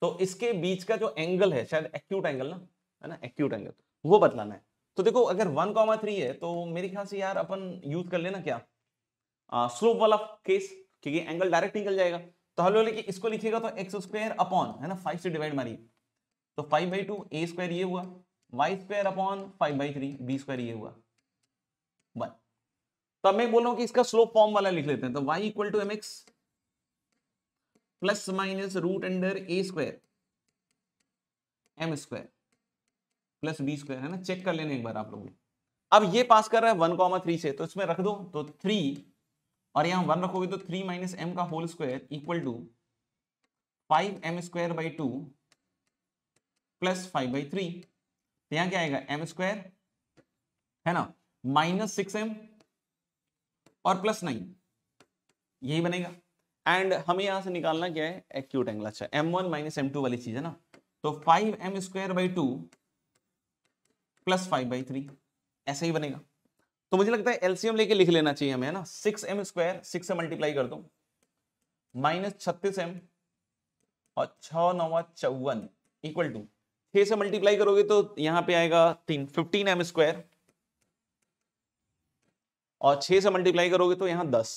तो इसके बीच का जो एंगल है शायद एक्यूट एंगल ना है ना एक्यूट एंगल वो बतलाना है तो देखो अगर वन कॉमा थ्री है तो मेरे ख्याल से यार अपन यूज कर लेना क्या स्लोप वाला केस क्योंकि एंगल डायरेक्ट निकल जाएगा तो हलो लेके इसको लिखिएगा तो एक्स स्क्वायर अपॉन है ना फाइव से डिवाइड मारिए तो five by two A square ये हुआ y square upon five by three b square ये हुआ वन तब तो मैं बोल रहा हूं कि इसका स्लोप फॉर्म वाला लिख लेते हैं तो y equal to M x plus minus root under a square m square plus B square है ना चेक कर लेना एक बार आप लोग अब ये पास कर रहा है वन कॉमा थ्री से तो इसमें रख दो तो थ्री और यहाँ वन रखोगे तो थ्री माइनस एम का whole square equal to five m square by two plus five by three तो यहाँ क्या आएगा एम स्क्वायर है ना माइनस सिक्स एम और प्लस नाइन यही बनेगा एंड हमें यहां से निकालना क्या है एक्यूट एंगल अच्छा m one minus m two वाली चीज है ना तो five m square by two plus five by three ऐसा ही बनेगा तो मुझे लगता है एलसीएम लेके लिख लेना चाहिए हमें है ना सिक्स एम स्क्वायर सिक्स से मल्टीप्लाई कर दो माइनस छत्तीस एम और छ नवा चौवन इक्वल टू छ से मल्टीप्लाई करोगे तो यहां पे आएगा तीन फिफ्टीन एम स्क्वायर और छ से मल्टीप्लाई करोगे तो यहां दस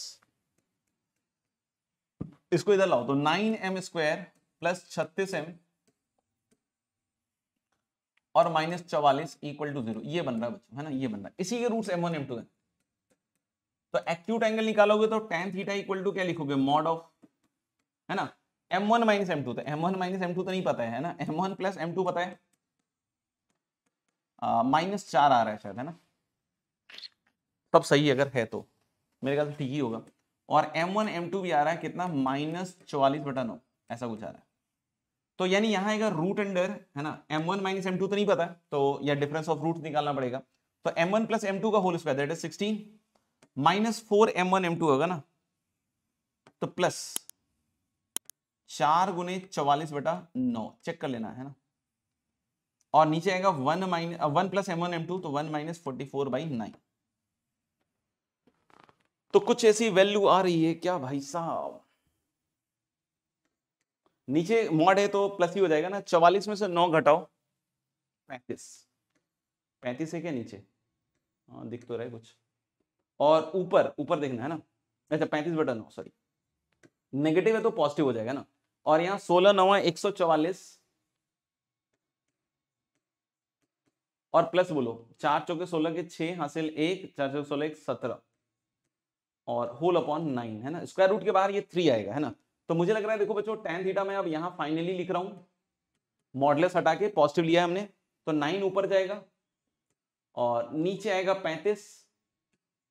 इसको इधर लाओ तो नाइन एम स्क्वायर प्लस छत्तीस एम और माइनस चौवालीस इक्वल टू जीरो ये बन रहा है बच्चों है ना ये बन रहा है इसी के roots m one M two है तो एक्यूट एंगल निकालोगे तो टेन थीटा इक्वल टू क्या लिखोगे मॉड ऑफ है ना m one minus m two तो m one minus m two तो नहीं पता है ना m one plus m two पता है माइनस चार आ रहा है शायद है ना तब सही अगर है तो मेरे ख्याल से ठीक ही होगा और एम वन एम टू भी आ रहा है कितना माइनस चौवालीस बटा नौ ऐसा कुछ आ रहा है तो यानी यहाँ आएगा रूट अंडर है ना m one minus m two तो नहीं पता तो या डिफरेंस ऑफ रूट निकालना पड़ेगा तो m one plus m two का whole square that is sixteen minus four m one M two होगा ना तो प्लस चार गुने चवालीस बटा नौ चेक कर लेना है ना और नीचे आएगा one minus one plus m one M two तो one minus forty four by nine तो कुछ ऐसी वैल्यू आ रही है क्या भाई साहब नीचे मॉड है तो प्लस ही हो जाएगा ना चवालीस में से नौ घटाओ पैंतीस पैंतीस है क्या नीचे हाँ दिख तो रहा है कुछ और ऊपर ऊपर देखना है ना अच्छा पैंतीस बटा नौ सॉरी नेगेटिव है तो पॉजिटिव हो जाएगा ना और यहाँ सोलह नौ एक सौ चवालीस और प्लस बोलो चार चौके सोलह के छह हासिल एक चार चौके सोलह एक सत्रह और होल अपॉन नाइन है ना स्क्वायर रूट के बाहर ये थ्री आएगा है ना तो मुझे लग रहा है देखो बच्चों टेन थीटा मैं अब यहाँ फाइनली लिख रहा हूं मॉडलेस हटा के पॉजिटिव लिया हमने तो नाइन ऊपर जाएगा और नीचे आएगा पैंतीस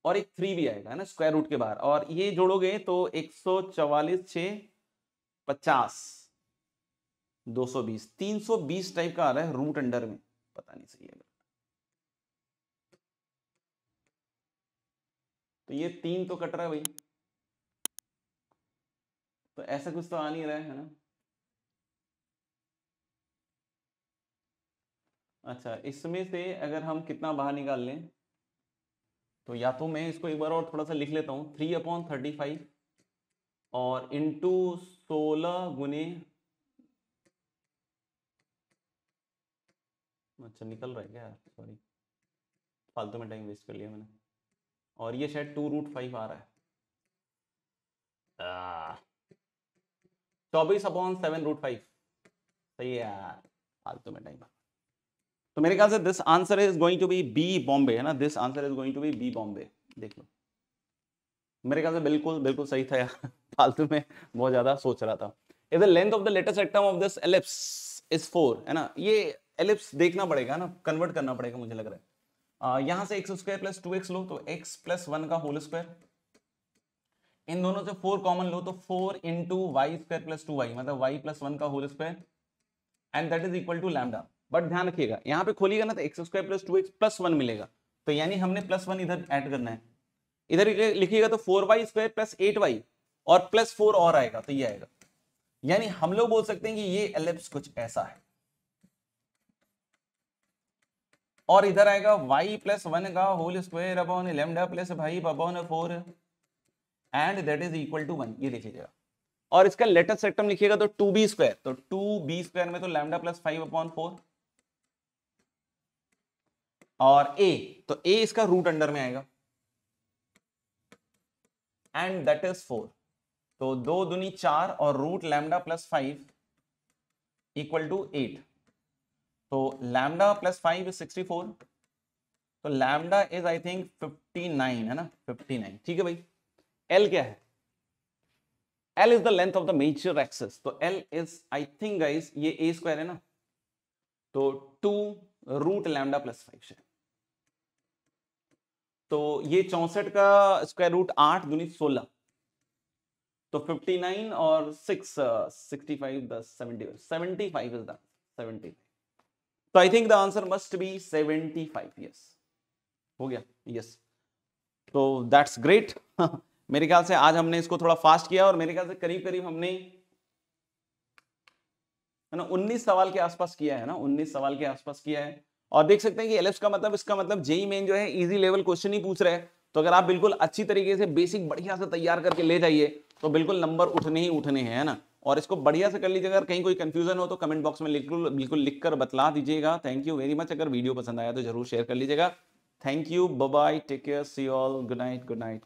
और एक थ्री भी आएगा है ना स्क्वायर रूट के बाहर और ये जोड़ोगे तो एक सौ चवालीस छ पचास दो सौ बीस तीन सौ बीस टाइप का आ रहा है रूट अंडर में पता नहीं सही है तो ये तीन तो कट रहा है भाई तो ऐसा कुछ तो आ नहीं रहा है ना अच्छा इसमें से अगर हम कितना बाहर निकाल लें तो या तो मैं इसको एक बार और थोड़ा सा लिख लेता हूँ थ्री अपॉन थर्टी फाइव और इंटू सोलह गुने अच्छा निकल रहा है क्या सॉरी फालतू में टाइम वेस्ट कर लिया मैंने और ये शायद टू रूट फाइव आ रहा है आ, चौबीस अपॉन सेवन रूट फाइव सही है फालतू में टाइम तो मेरे ख्याल से this answer is going to be B Bombay है ना this answer is going to be B Bombay देख लो मेरे ख्याल से बिल्कुल बिल्कुल सही था यार फालतू में बहुत ज़्यादा सोच रहा था इधर length of the latus rectum of this ellipse is four है ना ये एलिप्स देखना पड़ेगा ना कन्वर्ट करना पड़ेगा मुझे लग रहा है यहाँ से x square plus two x लो तो एक्स प्लस वन का होल स्क्वायर इन दोनों से फोर कॉमन लो तो four into y square plus two y मतलब वाई प्लस वन का whole square and that is equal to lambda but ध्यान रखिएगा यहाँ पे खोलिएगा ना तो x square plus two x plus one मिलेगा तो यानी हमने प्लस वन इधर एड करना है इधर लिखिएगा तो four y square plus eight y और प्लस फोर और आएगा तो ये आएगा यानी हम लोग बोल सकते हैं कि ये एलिप्स कुछ ऐसा है और इधर आएगा y प्लस वन का whole square upon lambda plus भाई upon four and that is equal to one ये लिख लीजिएगा और इसका लेटेस्ट सेक्टम लिखिएगा तो टू बी स्क्वायर तो टू बी स्क्वायर में तो lambda plus five upon four और ए तो ए इसका रूट अंडर में आएगा एंड दैट इज फोर तो दो दुनी चार और root lambda plus five equal to eight तो lambda plus five is sixty four तो lambda is I think fifty nine है ना फिफ्टी नाइन ठीक है भाई एल क्या है L is the length of the major axis तो L is I think guys ये ए स्क्वायर है ना तो two root lambda plus five है तो ये चौसठ का स्क्वायर रूट आठ दूनी सोलह तो फिफ्टी नाइन और सिक्स सिक्सटी फाइव दस seventy seventy five is the seventy तो I think the answer must be seventy five yes हो गया यस तो दैट्स ग्रेट मेरे ख्याल से आज हमने इसको थोड़ा फास्ट किया और मेरे ख्याल से करीब करीब हमने है ना उन्नीस सवाल के आसपास किया है ना उन्नीस सवाल के आसपास किया है और देख सकते हैं कि एलएफ का मतलब इसका मतलब जेई मेन जो है इजी लेवल क्वेश्चन ही पूछ रहे तो अगर आप बिल्कुल अच्छी तरीके से बेसिक बढ़िया से तैयार करके ले जाइए तो बिल्कुल नंबर उठने ही उठने हैं है ना और इसको बढ़िया से कर लीजिए अगर कहीं कोई कंफ्यूजन हो तो कमेंट बॉक्स में बिल्कुल बिल्कुल लिख कर बतला दीजिएगा थैंक यू वेरी मच अगर वीडियो पसंद आया तो जरूर शेयर कर लीजिएगा thank you bye take care see all good night good night